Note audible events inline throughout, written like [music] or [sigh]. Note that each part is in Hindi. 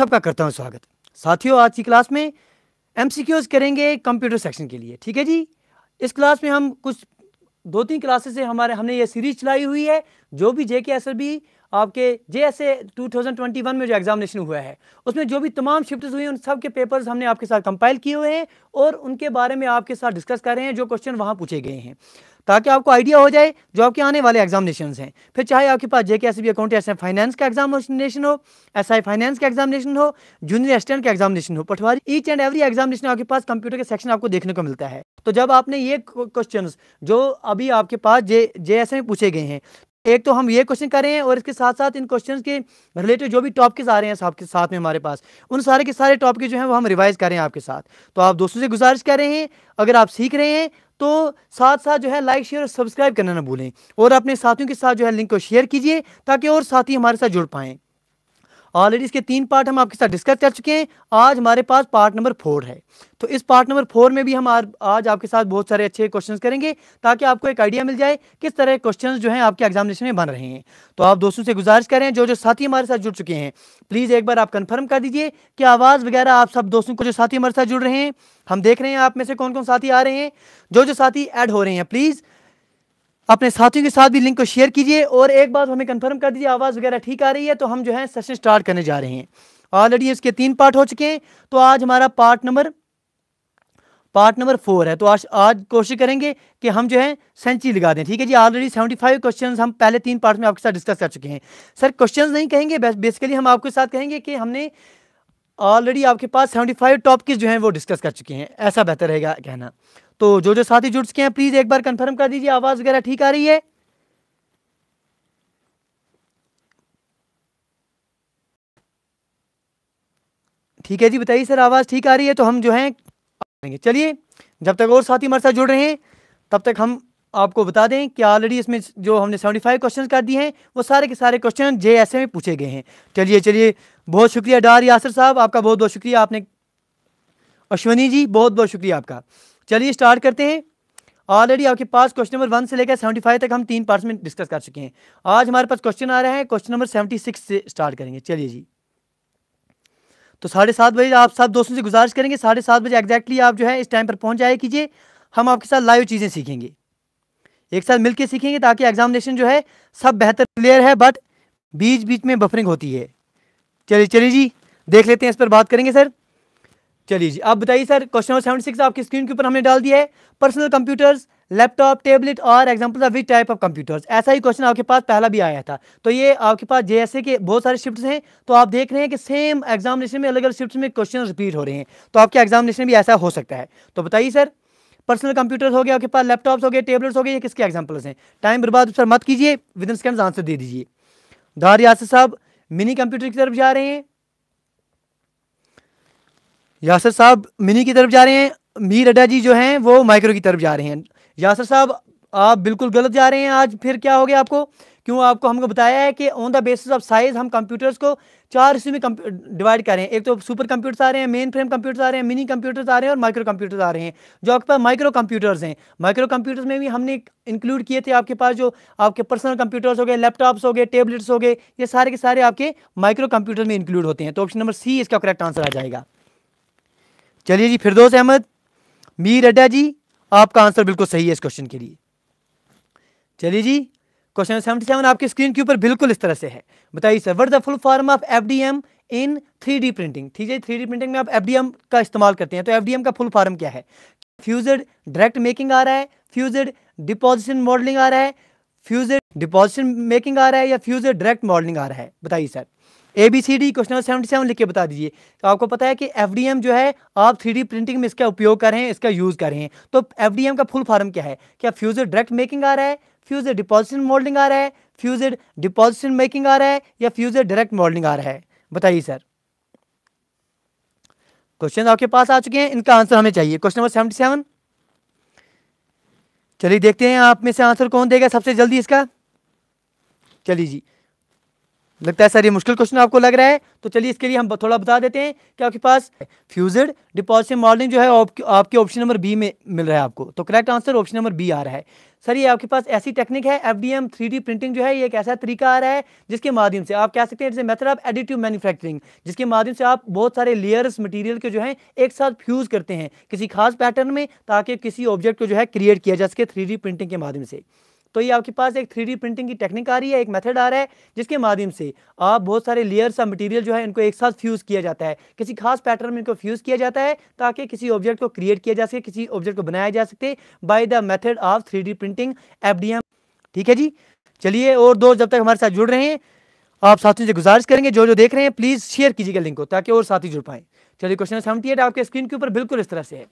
सबका करता हूँ स्वागत साथियों आज की क्लास में एम करेंगे कंप्यूटर सेक्शन के लिए ठीक है जी इस क्लास में हम कुछ दो तीन क्लासेस से हमारे हमने ये सीरीज चलाई हुई है जो भी जे के एस आपके जे एस ए में जो एग्जामिनेशन हुआ है उसमें जो भी तमाम शिफ्ट हुई उन सब के पेपर्स हमने आपके साथ कंपाइल किए हुए हैं और उनके बारे में आपके साथ डिस्कस कर रहे हैं जो क्वेश्चन वहाँ पूछे गए हैं ताकि आपको आइडिया हो जाए जो आपके आने वाले एग्जामिनेशन हैं फिर चाहे आपके पास J K S B account finance का एग्जामिनेशन हो एस आई फाइनेंस का एग्जामिनेशन हो जूनियर असिस्टेंट का एग्जामिनेशन हो patwari each and every examination आपके पास कंप्यूटर के सेक्शन आपको देखने को मिलता है तो जब आपने ये क्वेश्चन जो अभी आपके पास जे जे एस में पूछे गए हैं एक तो हम ये क्वेश्चन कर रहे हैं और इसके साथ साथ इन क्वेश्चन के रिलेटेड जो भी टॉपिक्स आ रहे हैं आपके साथ में हमारे पास उन सारे के सारे टॉपिक जो हैं वो हम रिवाइज कर रहे हैं आपके साथ तो आप दोस्तों से गुजारिश कर रहे हैं अगर आप सीख रहे हैं तो साथ साथ जो है लाइक शेयर और सब्सक्राइब करना ना भूलें और अपने साथियों के साथ जो है लिंक को शेयर कीजिए ताकि और साथी हमारे साथ जुड़ पाएँ ऑलरेडी इसके तीन पार्ट हम आपके साथ डिस्कस कर चुके हैं आज हमारे पास पार्ट नंबर फोर है तो इस पार्ट नंबर फोर में भी हम आज आपके साथ बहुत सारे अच्छे क्वेश्चन करेंगे ताकि आपको एक आइडिया मिल जाए किस तरह क्वेश्चन जो है आपके एग्जामिनेशन में बन रहे हैं तो आप दोस्तों से गुजारिश कर रहे हैं जो जो साथी हमारे साथ जुड़ चुके हैं प्लीज़ एक बार आप कन्फर्म कर दीजिए कि आवाज़ वगैरह आप सब दोस्तों को जो साथी हमारे साथ जुड़ रहे हैं हम देख रहे हैं आप में से कौन कौन साथी आ रहे हैं जो जो साथी ऐड हो रहे हैं प्लीज़ अपने साथियों के साथ भी लिंक को शेयर कीजिए और एक बात हमें कंफर्म कर दीजिए आवाज़ वगैरह ठीक आ रही है तो हम जो है सेशन स्टार्ट करने जा रहे हैं ऑलरेडी इसके तीन पार्ट हो चुके हैं तो आज हमारा part number part number four है तो आज आज कोशिश करेंगे कि हम जो है सेंचुरी लगा दें ठीक है जी ऑलरेडी सेवेंटी फाइव क्वेश्चन हम पहले तीन पार्ट में आपके साथ डिस्कस कर चुके हैं सर क्वेश्चन नहीं कहेंगे बेसिकली हम आपके साथ कहेंगे कि हमने ऑलरेडी आपके पास सेवेंटी फाइव टॉप जो है वो डिस्कस कर चुके हैं ऐसा बेहतर रहेगा कहना तो जो जो साथी जुड़ चुके हैं प्लीज एक बार कंफर्म कर दीजिए आवाज वगैरह ठीक आ रही है ठीक है जी बताइए सर आवाज़ ठीक आ रही है तो हम जो है चलिए जब तक और साथी हमारे साथ जुड़ रहे हैं तब तक हम आपको बता दें कि ऑलरेडी इसमें जो हमने 75 क्वेश्चन कर दिए हैं वो सारे के सारे क्वेश्चन जे एस में पूछे गए हैं चलिए चलिए बहुत शुक्रिया डार यासर साहब आपका बहुत बहुत शुक्रिया आपने अश्वनी जी बहुत बहुत शुक्रिया आपका चलिए स्टार्ट करते हैं ऑलरेडी आपके पास क्वेश्चन नंबर वन से लेकर सेवेंटी फाइव तक हम तीन पार्ट्स में डिस्कस कर चुके हैं आज हमारे पास क्वेश्चन आ रहा है क्वेश्चन नंबर सेवेंटी सिक्स से स्टार्ट करेंगे चलिए जी तो साढ़े सात बजे आप सब दोस्तों से गुजारिश करेंगे साढ़े सात बजे एग्जैक्टली आप जो है इस टाइम पर पहुंच जाए कीजिए हम आपके साथ लाइव चीज़ें सीखेंगे एक साथ मिलकर सीखेंगे ताकि एग्जामिनेशन जो है सब बेहतर क्लियर है बट बीच बीच में बफरिंग होती है चलिए चलिए जी देख लेते हैं इस पर बात करेंगे सर चलिए जी आप बताइए sir question number seventy six आपकी स्क्रीन के ऊपर हमने डाल दिया है पर्सनल कंप्यूटर्स लैपटॉप टेबलेट और example of which type of computers ऐसा ही क्वेश्चन आपके पास पहला भी आया था तो ये आपके पास जैसे के बहुत सारे शिफ्ट हैं तो आप देख रहे हैं कि सेम एग्जामिनेशन में अलग अलग शिफ्ट में क्वेश्चन रिपीट हो रहे हैं तो आपके एग्जामिनेशन भी ऐसा हो सकता है तो बताइए सर पर्सनल कंप्यूटर्स हो गए आपके पास लैपटॉप्स हो गए टेबलेट्स हो गए ये किसके एग्जाम्पल्स हैं टाइम बर्बाद तो सर मत कीजिए विद इन सेकंड आंसर दे दीजिए धार यासर साहब मिनी कंप्यूटर की तरफ जा रहे हैं यासर साहब मिनी की तरफ जा रहे हैं मीर अड्डा जी जो हैं वो माइक्रो की तरफ जा रहे हैं यासर साहब आप बिल्कुल गलत जा रहे हैं आज फिर क्या हो गया आपको क्यों आपको हमको बताया है कि on the basis of size हम कंप्यूटर्स को चार हिस्से में डिवाइड करें एक तो सुपर कंप्यूटर्स आ रहे हैं मेन फ्रेम कंप्यूटर्स आ रहे हैं मिनी कंप्यूटर्स आ रहे हैं और माइक्रो कंप्यूटर्स आ रहे हैं जो आपके पास माइक्रो कंप्यूटर्स हैं माइक्रो कंप्यूटर्स में भी हमने इंक्लूड किए थे आपके पास जो आपके पर्सनल कंप्यूटर्स हो गए लैपटॉप्स हो गए टेबलेट्स हो गए ये सारे के सारे आपके माइक्रो कंप्यूटर में इंक्लूड होते हैं तो ऑप्शन नंबर सी इसका करेक्ट आंसर आ जाएगा चलिए जी फिरदोस अहमद मीर अड्डा जी आपका आंसर बिल्कुल सही है इस क्वेश्चन के लिए चलिए जी क्वेश्चन सेवेंटी सेवन आपकी स्क्रीन के ऊपर बिल्कुल इस तरह से है बताइए sir what the full form of F D M in three D printing ठीक है थ्री डी प्रिंटिंग में आप एफ डी एम का इस्तेमाल करते हैं तो एफ डी एम का फुल फॉर्म क्या है फ्यूजड डायरेक्ट मेकिंग आ रहा है फ्यूजड डिपोजिशन मॉडलिंग आ रहा है फ्यूजड डिपोजिशन मेकिंग आ रहा है या फ्यूजड डायरेक्ट मॉडलिंग आ रहा है बताइए sir A B C D question seventy seven लिख के बता दीजिए तो आपको पता है कि एफ डी एम जो है आप थ्री डी प्रिंटिंग में इसका उपयोग कर रहे हैं इसका यूज़ कर रहे हैं तो एफ डी एम का फुल फॉर्म क्या है क्या फ्यूजर डायरेक्ट मेकिंग आ रहा है फ्यूजर डिपोजिशन मोल्डिंग आ रहा है फ्यूजर डिपोजिशन मेकिंग आ रहा है या फ्यूजर डायरेक्ट मोल्डिंग आ रहा है बताइए सर क्वेश्चन आपके पास आ चुके हैं इनका आंसर हमें चाहिए क्वेश्चन नंबर सेवेंटी सेवन चलिए देखते हैं आप में से आंसर कौन देगा सबसे जल्दी इसका चलिए जी लगता है सर ये मुश्किल क्वेश्चन आपको लग रहा है तो चलिए इसके लिए हम थोड़ा बता देते हैं कि आपके पास फ्यूजड डिपॉजिट मॉडलिंग जो है आपके ऑप्शन नंबर बी में मिल रहा है आपको तो correct answer option number B आ रहा है सर ये आपके पास ऐसी टेक्निक है F D M three D printing जो है ये एक ऐसा तरीका आ रहा है जिसके माध्यम से आप कह सकते हैं मेथड ऑफ एडिटिव मैन्युफैक्चरिंग जिसके माध्यम से आप बहुत सारे लेयर्स मटेरियल के जो है एक साथ फ्यूज करते हैं किसी खास पैटर्न में ताकि किसी ऑब्जेक्ट को जो है क्रिएट किया जा सके थ्री प्रिंटिंग के माध्यम से तो ये आपके पास एक थ्री प्रिंटिंग की टेक्निक आ रही है एक मेथड आ रहा है जिसके माध्यम से आप बहुत सारे लेयर्स ऑफ मटेरियल जो है इनको एक साथ फ्यूज़ किया जाता है किसी खास पैटर्न में इनको फ्यूज़ किया जाता है ताकि किसी ऑब्जेक्ट को क्रिएट किया जा सके किसी ऑब्जेक्ट को बनाया जा सके by the method of three printing F ठीक है जी चलिए और दोस्त जब तक हमारे साथ जुड़ रहे हैं आप साथियों से गुजारिश करेंगे जो जो देख रहे हैं प्लीज़ शेयर कीजिएगा लिंक को ताकि और साथी जुड़ पाए चलिए क्वेश्चन सेवेंटी एट आपके स्क्रीन के ऊपर बिल्कुल इस तरह से है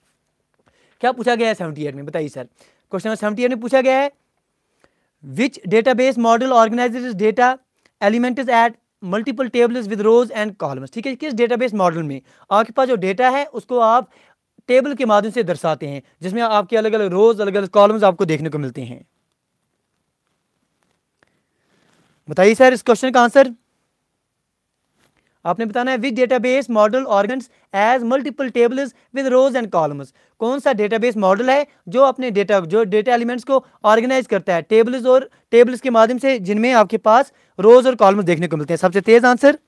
क्या पूछा गया है सेवेंटी एट में बताइए सर क्वेश्चन सेवेंटी एट में पूछा गया है which database model organizes its data element is at multiple table with rows and columns ठीक है किस डेटाबेस मॉडल में आपके पास जो डेटा है उसको आप टेबल के माध्यम से दर्शाते हैं जिसमें आपके अलग अलग रोज अलग अलग कॉलम आपको देखने को मिलते हैं बताइए सर इस क्वेश्चन का आंसर आपने बताना है which database model organizes multiple tables with rows and columns कौन सा डेटाबेस मॉडल है जो अपने डेटा जो डेटा एलिमेंट्स को ऑर्गेनाइज करता है टेबल्स और टेबल्स के माध्यम से जिनमें आपके पास रोज और कॉलम्स देखने को मिलते हैं सबसे तेज आंसर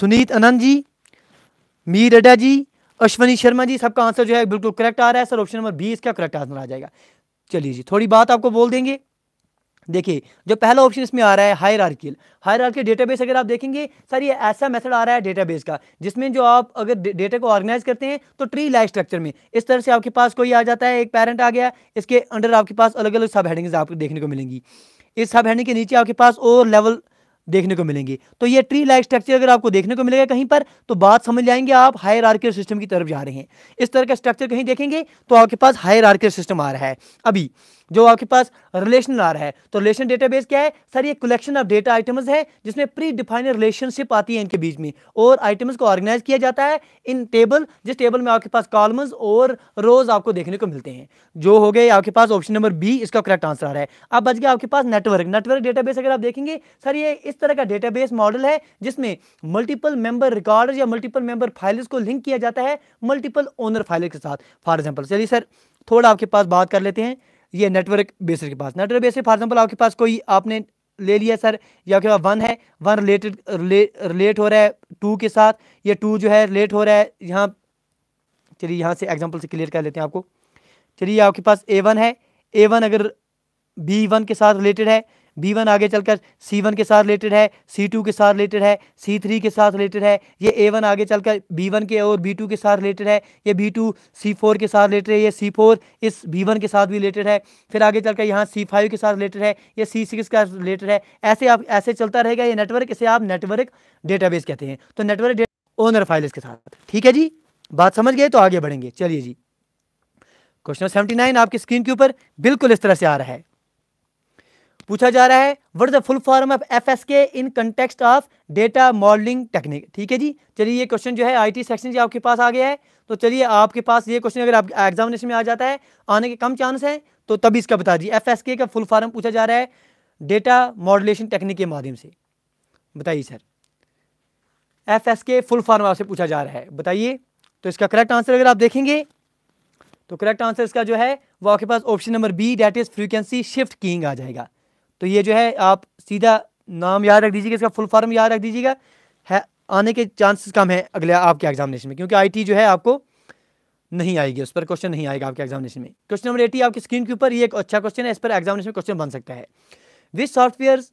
सुनीत आनंद जी मीर अड्डा जी अश्वनी शर्मा जी सबका आंसर जो है बिल्कुल करेक्ट आ रहा है सर ऑप्शन नंबर बी इसका करेक्ट आंसर आ जाएगा चलिए जी थोड़ी बात आपको बोल देंगे देखिए जो पहला ऑप्शन इसमें आ रहा है hierarchical hierarchical database अगर आप देखेंगे सर ये ऐसा मेथड आ रहा है डेटाबेस का जिसमें जो आप अगर डेटा को ऑर्गेनाइज करते हैं तो ट्री लाइक स्ट्रक्चर में इस तरह से आपके पास कोई आ जाता है एक पेरेंट आ गया इसके अंडर आपके पास अलग अलग सब हेडिंग्स आपको देखने को मिलेंगी इस सब हेडिंग के नीचे आपके पास और लेवल देखने को मिलेंगे तो ये ट्री लाइक स्ट्रक्चर अगर आपको देखने को मिलेगा कहीं पर तो बात समझ जाएंगे आप हायर आर्कियल सिस्टम की तरफ जा रहे हैं इस तरह का स्ट्रक्चर कहीं देखेंगे तो आपके पास हायर आर्कियल सिस्टम आ रहा है अभी जो आपके पास रिलेशन आ रहा है तो रिलेशन डेटाबेस क्या है सर ये कलेक्शन ऑफ डेटा आइटम्स है जिसमें प्री डिफाइंड रिलेशनशिप आती है इनके बीच में और आइटम्स को ऑर्गेनाइज किया जाता है इन टेबल जिस टेबल में आपके पास कॉलम्स और रोज आपको देखने को मिलते हैं जो हो गए आपके पास ऑप्शन नंबर बी इसका करेक्ट आंसर आ रहा है अब बच गया आपके पास नेटवर्क नेटवर्क डेटाबेस अगर आप देखेंगे सर ये इस तरह का डेटाबेस मॉडल है जिसमें मल्टीपल मेंबर रिकॉर्ड या मल्टीपल मेंबर फाइल्स को लिंक किया जाता है मल्टीपल ओनर फाइल के साथ फॉर एग्जाम्पल चलिए सर थोड़ा आपके पास बात कर लेते हैं ये नेटवर्क बेसर के पास नेटवर्क बेसर फॉर एग्जाम्पल आपके पास कोई आपने ले लिया सर ये आपके पास वन है वन रिलेटेड रिलेट हो रहा है टू के साथ ये टू जो है रिलेट हो रहा है यहाँ चलिए यहाँ से एग्जाम्पल से क्लियर कर लेते हैं आपको चलिए आपके पास ए वन है ए वन अगर बी वन के साथ रिलेटेड है बी वन आगे चलकर सी वन के साथ रिलेटेड है सी टू के साथ रिलेटेड है सी थ्री के साथ रिलेटेड है ये ए वन आगे चलकर बी वन के और बी टू के साथ रिलेटेड है ये बी टू सी फोर के साथ रिलेटेड है ये सी फोर इस बी वन के साथ भी रिलेटेड है फिर आगे चलकर यहाँ सी फाइव के साथ रिलेटेड है ये सी सिक्स के साथ रिलेटेड है ऐसे आप ऐसे चलता रहेगा ये नेटवर्क इसे आप नेटवर्क डेटाबेस कहते हैं तो नेटवर्क ओनर फाइल इसके साथ ठीक है जी बात समझ गए तो आगे बढ़ेंगे चलिए जी क्वेश्चन सेवेंटी नाइन आपकी स्क्रीन के ऊपर बिल्कुल इस तरह से आ रहा है पूछा जा रहा है what is the full form of F S K in context of data modelling technique ठीक है जी चलिए ये क्वेश्चन जो है आई टी सेक्शन आपके पास आ गया है तो चलिए आपके पास ये क्वेश्चन अगर आप एग्जामिनेशन में आ जाता है आने के कम चांस है तो तभी इसका बता दीजिए एफ एस के का फुल फॉर्म पूछा जा रहा है डेटा मॉडलेशन टेक्निक के माध्यम से बताइए सर एफ एस के फुल फॉर्म आपसे पूछा जा रहा है बताइए तो इसका करेक्ट आंसर अगर आप देखेंगे तो करेक्ट आंसर इसका जो है वो आपके पास option number B that is frequency shift keying आ जाएगा तो ये जो है आप सीधा नाम याद रख दीजिएगा इसका फुल फॉर्म याद रख दीजिएगा है आने के चांसेस कम है अगले आपके एग्जामिनेशन में क्योंकि आईटी जो है आपको नहीं आएगी उस पर क्वेश्चन नहीं आएगा आपके एग्जामिनेशन में क्वेश्चन नंबर एटी आपकी स्क्रीन के ऊपर ये एक अच्छा क्वेश्चन है इस पर एग्जामिनेशन में क्वेश्चन बन सकता है which software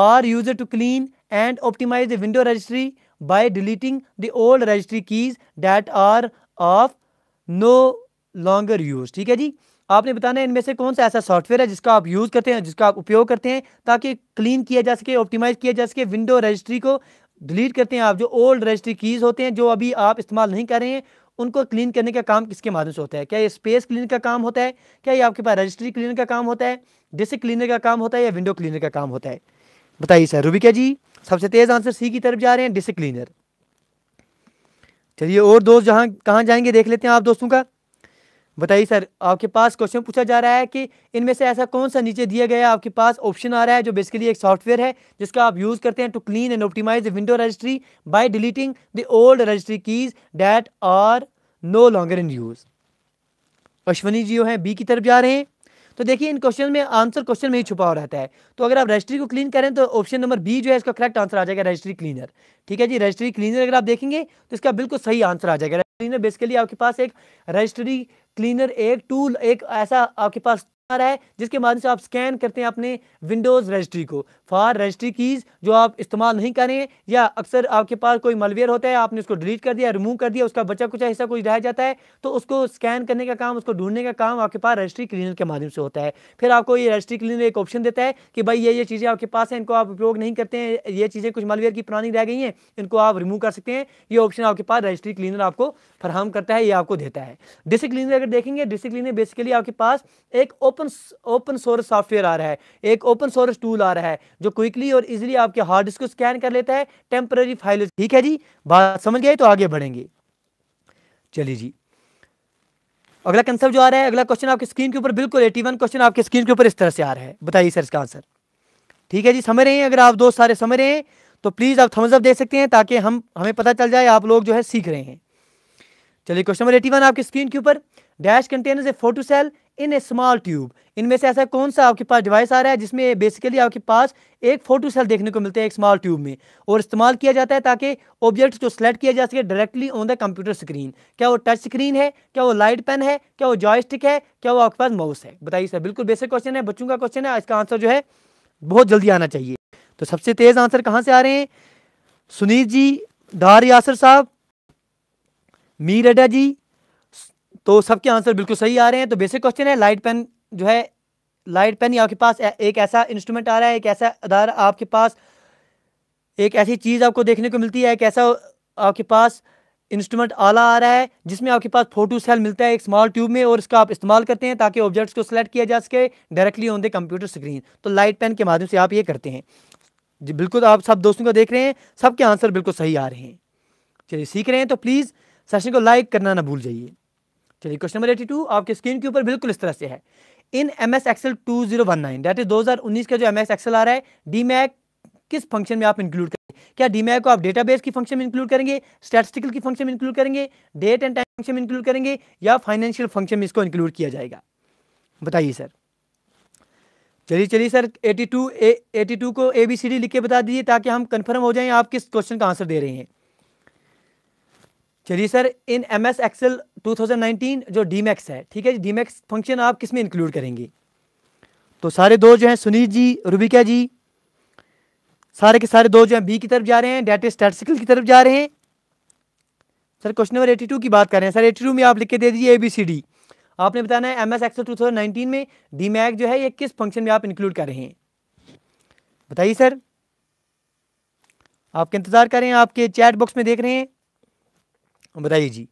are use to clean and optimise the window registry by deleting the old registry keys that are of no longer use ठीक है जी आपने बताना है इनमें से कौन सा ऐसा सॉफ्टवेयर है जिसका आप यूज़ करते हैं जिसका आप उपयोग करते हैं ताकि क्लीन किया जा सके ऑप्टिमाइज़ किया जा सके विंडो रजिस्ट्री को डिलीट करते हैं आप जो ओल्ड रजिस्ट्री कीज़ होते हैं जो अभी आप इस्तेमाल नहीं कर रहे हैं उनको क्लीन करने का काम किसके माध्यम से होता है क्या ये स्पेस क्लीन का काम होता है क्या ये आपके पास रजिस्ट्री क्लीनर का काम होता है डिस्क क्लीनर का काम होता है या विंडो क्लीनर का काम होता है बताइए सर रूबिका जी सबसे तेज़ आंसर सी की तरफ जा रहे हैं डिस्क क्लीनर चलिए और दोस्त जहाँ कहाँ जाएंगे देख लेते हैं आप दोस्तों का बताइए सर आपके पास क्वेश्चन पूछा जा रहा है कि इनमें से ऐसा कौन सा नीचे दिया गया आपके पास ऑप्शन आ रहा है जो बेसिकली एक सॉफ्टवेयर है जिसका आप यूज़ करते हैं to clean and optimise the window registry by deleting the old registry keys that are no longer in use Ashwani ji जो है बी की तरफ जा रहे हैं तो देखिए इन क्वेश्चन में आंसर क्वेश्चन में ही छुपा हो रहता है तो अगर आप रजिस्ट्री को क्लीन करें तो ऑप्शन नंबर बी जो है इसका करेक्ट आंसर आ जाएगा रजिस्ट्री क्लीनर ठीक है जी रजिस्ट्री क्लीनर अगर आप देखेंगे तो इसका बिल्कुल सही आंसर आ जाएगा क्लीनर बेसिकली आपके पास एक रजिस्ट्री क्लीनर एक टूल एक ऐसा आपके पास आ रहा है जिसके माध्यम से आप स्कैन करते हैं अपने विंडोज़ रजिस्ट्री को फॉर रजिस्ट्री कीज़ जो आप इस्तेमाल नहीं करें या अक्सर आपके पास कोई मलवेयर होता है आपने उसको डिलीट कर दिया रिमूव कर दिया उसका बचा कुछ हिस्सा कुछ रह जाता है तो उसको स्कैन करने का काम उसको ढूंढने का काम आपके पास रजिस्ट्री क्लीनर के माध्यम से होता है फिर आपको ये रजिस्ट्री क्लीनर एक ऑप्शन देता है कि भाई ये ये चीज़ें आपके पास हैं इनको आप उपयोग नहीं करते हैं ये चीज़ें कुछ मलवेयर की पुरानी रह गई हैं इनको आप रिमूव कर सकते हैं ये ऑप्शन आपके पास रजिस्ट्री क्लीनर आपको फराहम करता है ये आपको देता है डिस्क क्लीनर अगर देखेंगे डिस्क क्लीनर बेसिकली आपके पास एक ओपन ओपन सोर्स सॉफ्टवेयर आ रहा है एक ओपन सोर्स टूल आ रहा है जो क्विकली और इजिली आपके हार्ड डिस्क को स्कैन कर लेता है टेम्पररी फाइल ठीक है जी बात समझ गए तो आगे बढ़ेंगे चलिए जी अगला कंसेप्ट जो आ रहा है अगला क्वेश्चन आपके स्क्रीन के ऊपर बिल्कुल एटी वन क्वेश्चन आपके स्क्रीन के ऊपर इस तरह से आ रहा है बताइए सर इसका आंसर ठीक है जी समझ रहे हैं अगर आप दोस्त सारे समझ रहे हैं तो प्लीज़ आप थम्सअप दे सकते हैं ताकि हम हमें पता चल जाए आप लोग जो है सीख रहे हैं चलिए क्वेश्चन नंबर एटी वन आपके स्क्रीन के ऊपर dash containers a photo cell in a small tube इनमें से ऐसा कौन सा आपके पास डिवाइस आ रहा है जिसमें बेसिकली आपके पास एक फोटो सेल देखने को मिलते हैं एक स्मॉल ट्यूब में और इस्तेमाल किया जाता है ताकि ऑब्जेक्ट को सेलेक्ट किया जा सके directly on the computer screen क्या वो टच स्क्रीन है क्या वो लाइट पेन है क्या वो जॉयस्टिक है क्या वो आपके पास माउस है बताइए सर बिल्कुल बेसिक क्वेश्चन है बच्चों का क्वेश्चन है इसका आंसर जो है बहुत जल्दी आना चाहिए तो सबसे तेज़ आंसर कहाँ से आ रहे हैं सुनील जी दार यासर साहब मीर अड्डा जी तो सबके आंसर बिल्कुल सही आ रहे हैं तो बेसिक क्वेश्चन है लाइट पेन जो है लाइट पेन ही आपके पास एक ऐसा इंस्ट्रूमेंट आ रहा है एक ऐसा आधार आपके पास एक ऐसी चीज़ आपको देखने को मिलती है एक ऐसा आपके पास इंस्ट्रूमेंट आला आ रहा है जिसमें आपके पास फोटो सेल मिलता है एक स्मॉल ट्यूब में और इसका आप इस्तेमाल करते हैं ताकि ऑब्जेक्ट्स को सिलेक्ट किया जा सके directly on the computer screen तो लाइट पेन के माध्यम से आप ये करते हैं जी बिल्कुल आप सब दोस्तों को देख रहे हैं सबके आंसर बिल्कुल सही आ रहे हैं चलिए सीख रहे हैं तो प्लीज़ सेशन को लाइक करना ना भूल जाइए चलिए क्वेश्चन नंबर एटी टू आपके स्क्रीन के ऊपर बिल्कुल इस तरह से है in M S XL two zero one nine date is दो हज़ार उन्नीस का जो एम एस एक्सएल आ रहा है डी मैक किस फंक्शन में आप इंक्लूड करेंगे क्या डीमैक को आप डेटाबेस की फंक्शन में इंक्लूड करेंगे स्टेटिस्टिकल की फंक्शन में इंक्लूड करेंगे डेट एंड टाइम फंक्शन में इंक्लूड करेंगे या फाइनेंशियल फंक्शन में इसको इंक्लूड किया जाएगा बताइए सर चलिए चलिए सर 82 ए 82 को ए बी सी डी लिख के बता दीजिए ताकि हम कंफर्म हो जाएं आप किस क्वेश्चन का आंसर दे रहे हैं चलिए sir in M S Excel two जो मैक्स है ठीक है जी मैक्स फंक्शन आप किस में इंक्लूड करेंगे तो सारे दो जो हैं सुनील जी रूबिका जी सारे के सारे दो जो हैं बी की तरफ जा रहे हैं डाटा स्टेटिकल की तरफ जा रहे हैं सर क्वेश्चन नंबर 82 की बात कर रहे हैं सर 82 में आप लिख के दे दीजिए ए बी सी डी आपने बताना है एम एस एक्सल टू में डी मैक जो है ये किस फंक्शन में आप इंक्लूड कर रहे हैं बताइए सर आपके इंतज़ार कर रहे हैं आपके चैट बॉक्स में देख रहे हैं बताइए जी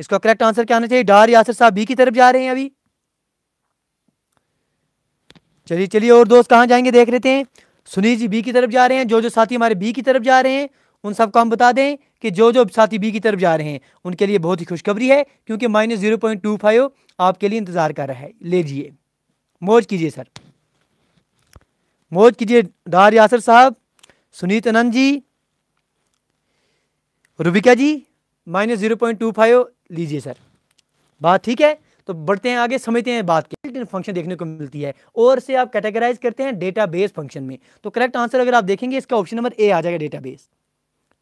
इसका करेक्ट आंसर क्या होना चाहिए डार यासर साहब बी की तरफ जा रहे हैं अभी चलिए चलिए और दोस्त कहाँ जाएंगे देख लेते हैं सुनील जी बी की तरफ जा रहे हैं जो जो साथी हमारे बी की तरफ जा रहे हैं उन सबको हम बता दें कि जो जो साथी बी की तरफ जा रहे हैं उनके लिए बहुत ही खुशखबरी है क्योंकि minus zero point two five आपके लिए इंतजार कर रहा है ले लीजिए मौज कीजिए सर मौज कीजिए डार यासर साहब Sunit Anand ji Rubika ji minus zero point two five लीजिए सर बात ठीक है तो बढ़ते हैं आगे समझते हैं बात की फंक्शन देखने को मिलती है और से आप कैटेगराइज करते हैं बेस फंक्शन में तो करेक्ट आंसर अगर आप देखेंगे इसका ऑप्शन नंबर ए आ जाएगा बेस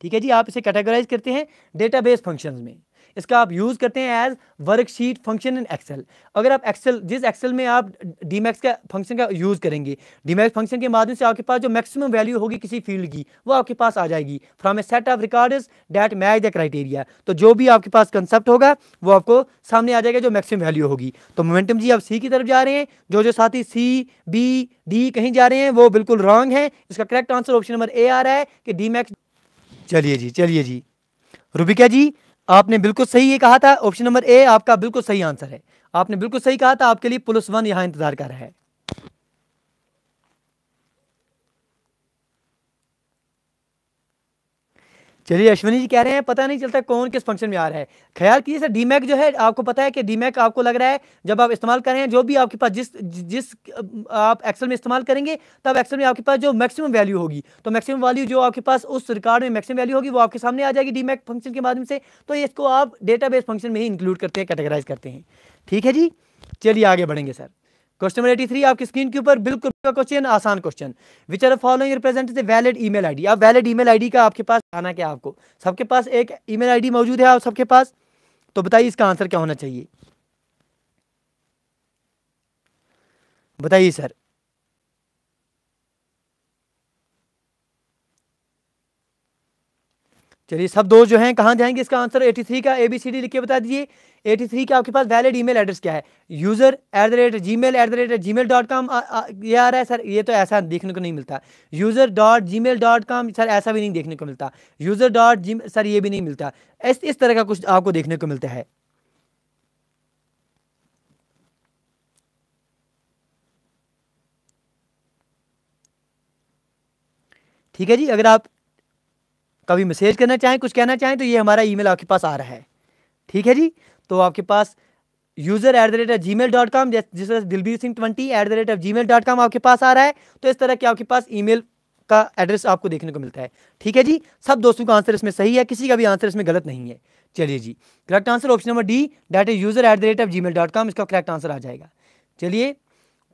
ठीक है जी आप इसे कैटेगराइज करते हैं डेटाबेस फंक्शंस में इसका आप यूज़ करते हैं as worksheet function in Excel अगर आप एक्सेल जिस एक्सेल में आप डीमैक्स का फंक्शन का यूज़ करेंगे डीमैक्स फंक्शन के माध्यम से आपके पास जो मैक्सिमम वैल्यू होगी किसी फील्ड की वो आपके पास आ जाएगी from a set of records that match the criteria तो जो भी आपके पास कंसेप्ट होगा वो आपको सामने आ जाएगा जो मैक्सिमम वैल्यू होगी तो मोमेंटम जी आप सी की तरफ जा रहे हैं जो जो साथी सी बी डी कहीं जा रहे हैं वो बिल्कुल रॉन्ग है इसका correct answer option number A आ रहा है कि डी मैक्स चलिए जी चलिए जी रुबिका जी आपने बिल्कुल सही ये कहा था ऑप्शन नंबर ए आपका बिल्कुल सही आंसर है आपने बिल्कुल सही कहा था आपके लिए पुलिस वन यहाँ इंतजार कर रहा है चलिए अश्वनी जी कह रहे हैं पता नहीं चलता कौन किस फंक्शन में आ रहा है ख्याल कीजिए सर डीमैक जो है आपको पता है कि डीमैक आपको लग रहा है जब आप इस्तेमाल कर रहे हैं जो भी आपके पास जिस जिस आप एक्सेल में इस्तेमाल करेंगे तब एक्सेल में आपके पास जो मैक्सिमम वैल्यू होगी तो मैक्सिमम वैल्यू जो आपके पास उस रिकॉर्ड में मैक्सिमम वैल्यू होगी वो आपके सामने आ जाएगी डीमैक फंक्शन के माध्यम से तो इसको आप डेटा फंक्शन में ही इंक्लूड करते हैं कैटेगराइज करते हैं ठीक है जी चलिए आगे बढ़ेंगे सर क्वेश्चन नंबर थ्री आपकी स्क्रीन के ऊपर बिल्कुल क्वेश्चन आसान question which are following represent valid email ID अब वैलिड ईमेल आईडी का आपके पास आना क्या आपको सबके पास एक ईमेल आईडी मौजूद है आप सबके पास तो बताइए इसका आंसर क्या होना चाहिए बताइए सर चलिए सब दोस्त जो हैं कहाँ जाएंगे इसका आंसर 83 का ए बी सी डी लिख के बता दीजिए 83 का आपके पास वैलिड ईमेल एड्रेस क्या है user at the rate Gmail at the rate Gmail dot com ये आ रहा है सर ये तो ऐसा देखने को नहीं मिलता user dot Gmail dot com sir ऐसा भी नहीं देखने को मिलता यूजर डॉट जी सर ये भी नहीं मिलता इस इस तरह का कुछ आपको देखने को मिलता है ठीक है जी अगर आप कभी मैसेज करना चाहें कुछ कहना चाहें तो ये हमारा ईमेल आपके पास आ रहा है ठीक है जी तो आपके पास user at the rate of Gmail dot com जिस तरह Dilbir Singh twenty at the rate of Gmail dot com आपके पास आ रहा है तो इस तरह के आपके पास ईमेल का एड्रेस आपको देखने को मिलता है ठीक है जी सब दोस्तों का आंसर इसमें सही है किसी का भी आंसर इसमें गलत नहीं है चलिए जी correct answer option number D that is user at the rate of Gmail dot com इसका करेक्ट आंसर आ जाएगा चलिए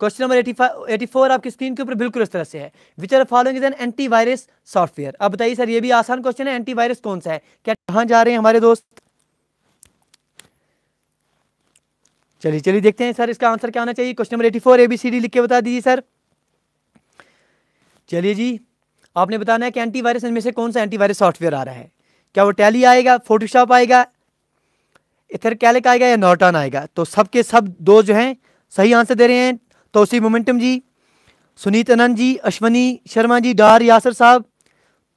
क्वेश्चन नंबर एटी फोर आपकी स्क्रीन के ऊपर बिल्कुल इस तरह से है which are following is an antivirus software अब बताइए सर ये भी आसान क्वेश्चन है एंटीवायरस कौन सा है क्या कहाँ जा रहे हैं हमारे दोस्त चलिए चलिए देखते हैं सर इसका आंसर क्या होना चाहिए question number eighty four A B C D लिख के बता दीजिए सर चलिए जी आपने बताना है कि एंटीवायरस इनमें से कौन सा एंटीवायरस सॉफ्टवेयर आ रहा है क्या वो टैली आएगा फोटोशॉप आएगा इथर कैलिक आएगा या नॉर्टन आएगा तो सबके सब दो जो हैं सही आंसर दे रहे हैं तोसी मोमेंटम जी सुनीत अनंत जी अश्वनी शर्मा जी डार यासर साहब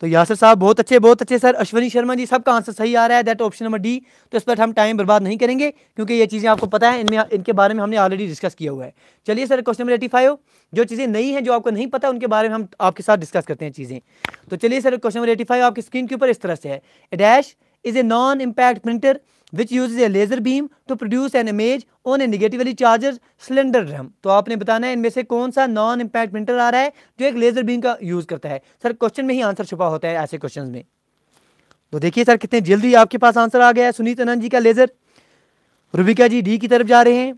तो यासर साहब बहुत अच्छे बहुत अच्छे सर अश्वनी शर्मा जी सबका आंसर सही आ रहा है दैट ऑप्शन नंबर डी तो इस पर हम टाइम बर्बाद नहीं करेंगे क्योंकि ये चीज़ें आपको पता है इनमें इनके बारे में हमने ऑलरेडी डिस्कस किया हुआ है चलिए sir question number eighty five जो चीज़ें नई हैं जो आपको नहीं पता उनके बारे में हम आपके साथ डिस्कस करते हैं चीज़ें तो चलिए sir question number eighty five आपकी स्क्रीन के ऊपर इस तरह से है dash is a non impact printer which use a laser beam to produce an image on a negatively charger cylinder drum तो आपने बताना है इनमें से कौन सा नॉन इम्पैक्ट प्रिंटर आ रहा है जो एक लेजर बीम का यूज करता है सर क्वेश्चन में ही आंसर छुपा होता है ऐसे क्वेश्चन में तो देखिए सर कितने जल्दी आपके पास आंसर आ गया है सुनीत आनंद जी का लेजर रूबिका जी डी की तरफ जा रहे हैं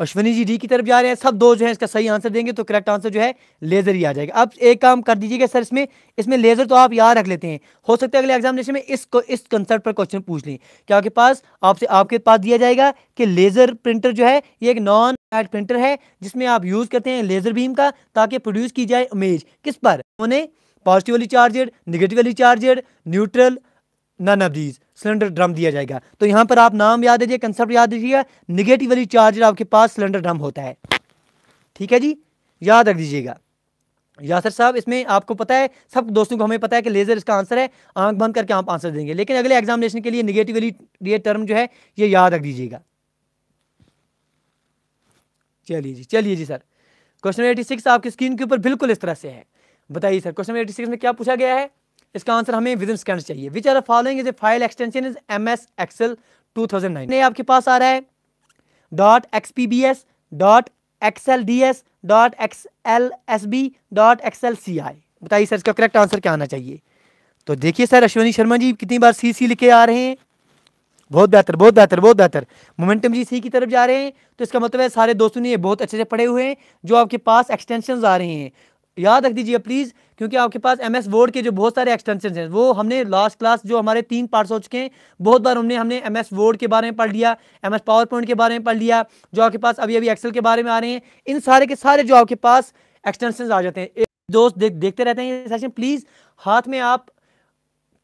अश्वनी जी डी की तरफ जा रहे हैं सब दो जो है इसका सही आंसर देंगे तो करेक्ट आंसर जो है लेजर ही आ जाएगा अब एक काम कर दीजिएगा सर इसमें इसमें लेजर तो आप याद रख लेते हैं हो सकता है अगले एग्जामिनेशन में इसको इस कंसर्ट पर क्वेश्चन पूछ लें क्या आपके पास आपसे आपके पास दिया जाएगा कि लेजर प्रिंटर जो है ये एक नॉन एड प्रिंटर है जिसमें आप यूज करते हैं लेजर भीम का ताकि प्रोड्यूस की जाए इमेज किस पर उन्हें positively charged negatively charged neutral none of these cylinder drum दिया जाएगा तो यहाँ पर आप नाम याद दीजिए कंसेप्ट याद निगेटिव निगेटिवली चार्ज आपके पास सिलेंडर ड्रम होता है ठीक है जी याद रख दीजिएगा यासर साहब इसमें आपको पता है सब दोस्तों को हमें पता है कि लेज़र इसका आंसर है आंख बंद करके आप आंसर देंगे लेकिन अगले एग्जामिनेशन के लिए वाली ये टर्म जो है ये याद रख दीजिएगा चलिए जी चलिए जी सर क्वेश्चन एटी सिक्स आपकी स्क्रीन के ऊपर बिल्कुल इस तरह से है बताइए सर क्वेश्चन एटी सिक्स में क्या पूछा गया है इसका आंसर हमें विद इन सेकंड चाहिए which are following is a file extension is M S XL two thousand nine आपके पास आ रहा है dot X P B S dot X L D S dot X L S B dot X L C I बताइए सर इसका करेक्ट आंसर क्या आना चाहिए तो देखिए सर अश्वनी शर्मा जी कितनी बार सी सी लिखे आ रहे हैं बहुत बेहतर बहुत बेहतर बहुत बेहतर मोमेंटम जी सी की तरफ जा रहे हैं तो इसका मतलब है सारे दोस्तों ने ये बहुत अच्छे से पढ़े हुए हैं जो आपके पास एक्सटेंशन आ रहे हैं याद रख दीजिए प्लीज़ क्योंकि आपके पास एम एस वर्ड के जो बहुत सारे एक्सटेंशन हैं वो हमने लास्ट क्लास जो हमारे तीन पार्ट्स हो चुके हैं बहुत बार हमने हमने एम एस वर्ड के बारे में पढ़ लिया एम एस पावर पॉइंट के बारे में पढ़ लिया जो आपके पास अभी अभी एक्सेल के बारे में आ रहे हैं इन सारे के सारे जो आपके पास एक्सटेंशन आ जाते हैं दोस्त देख देखते रहते हैं सेशन प्लीज़ हाथ में आप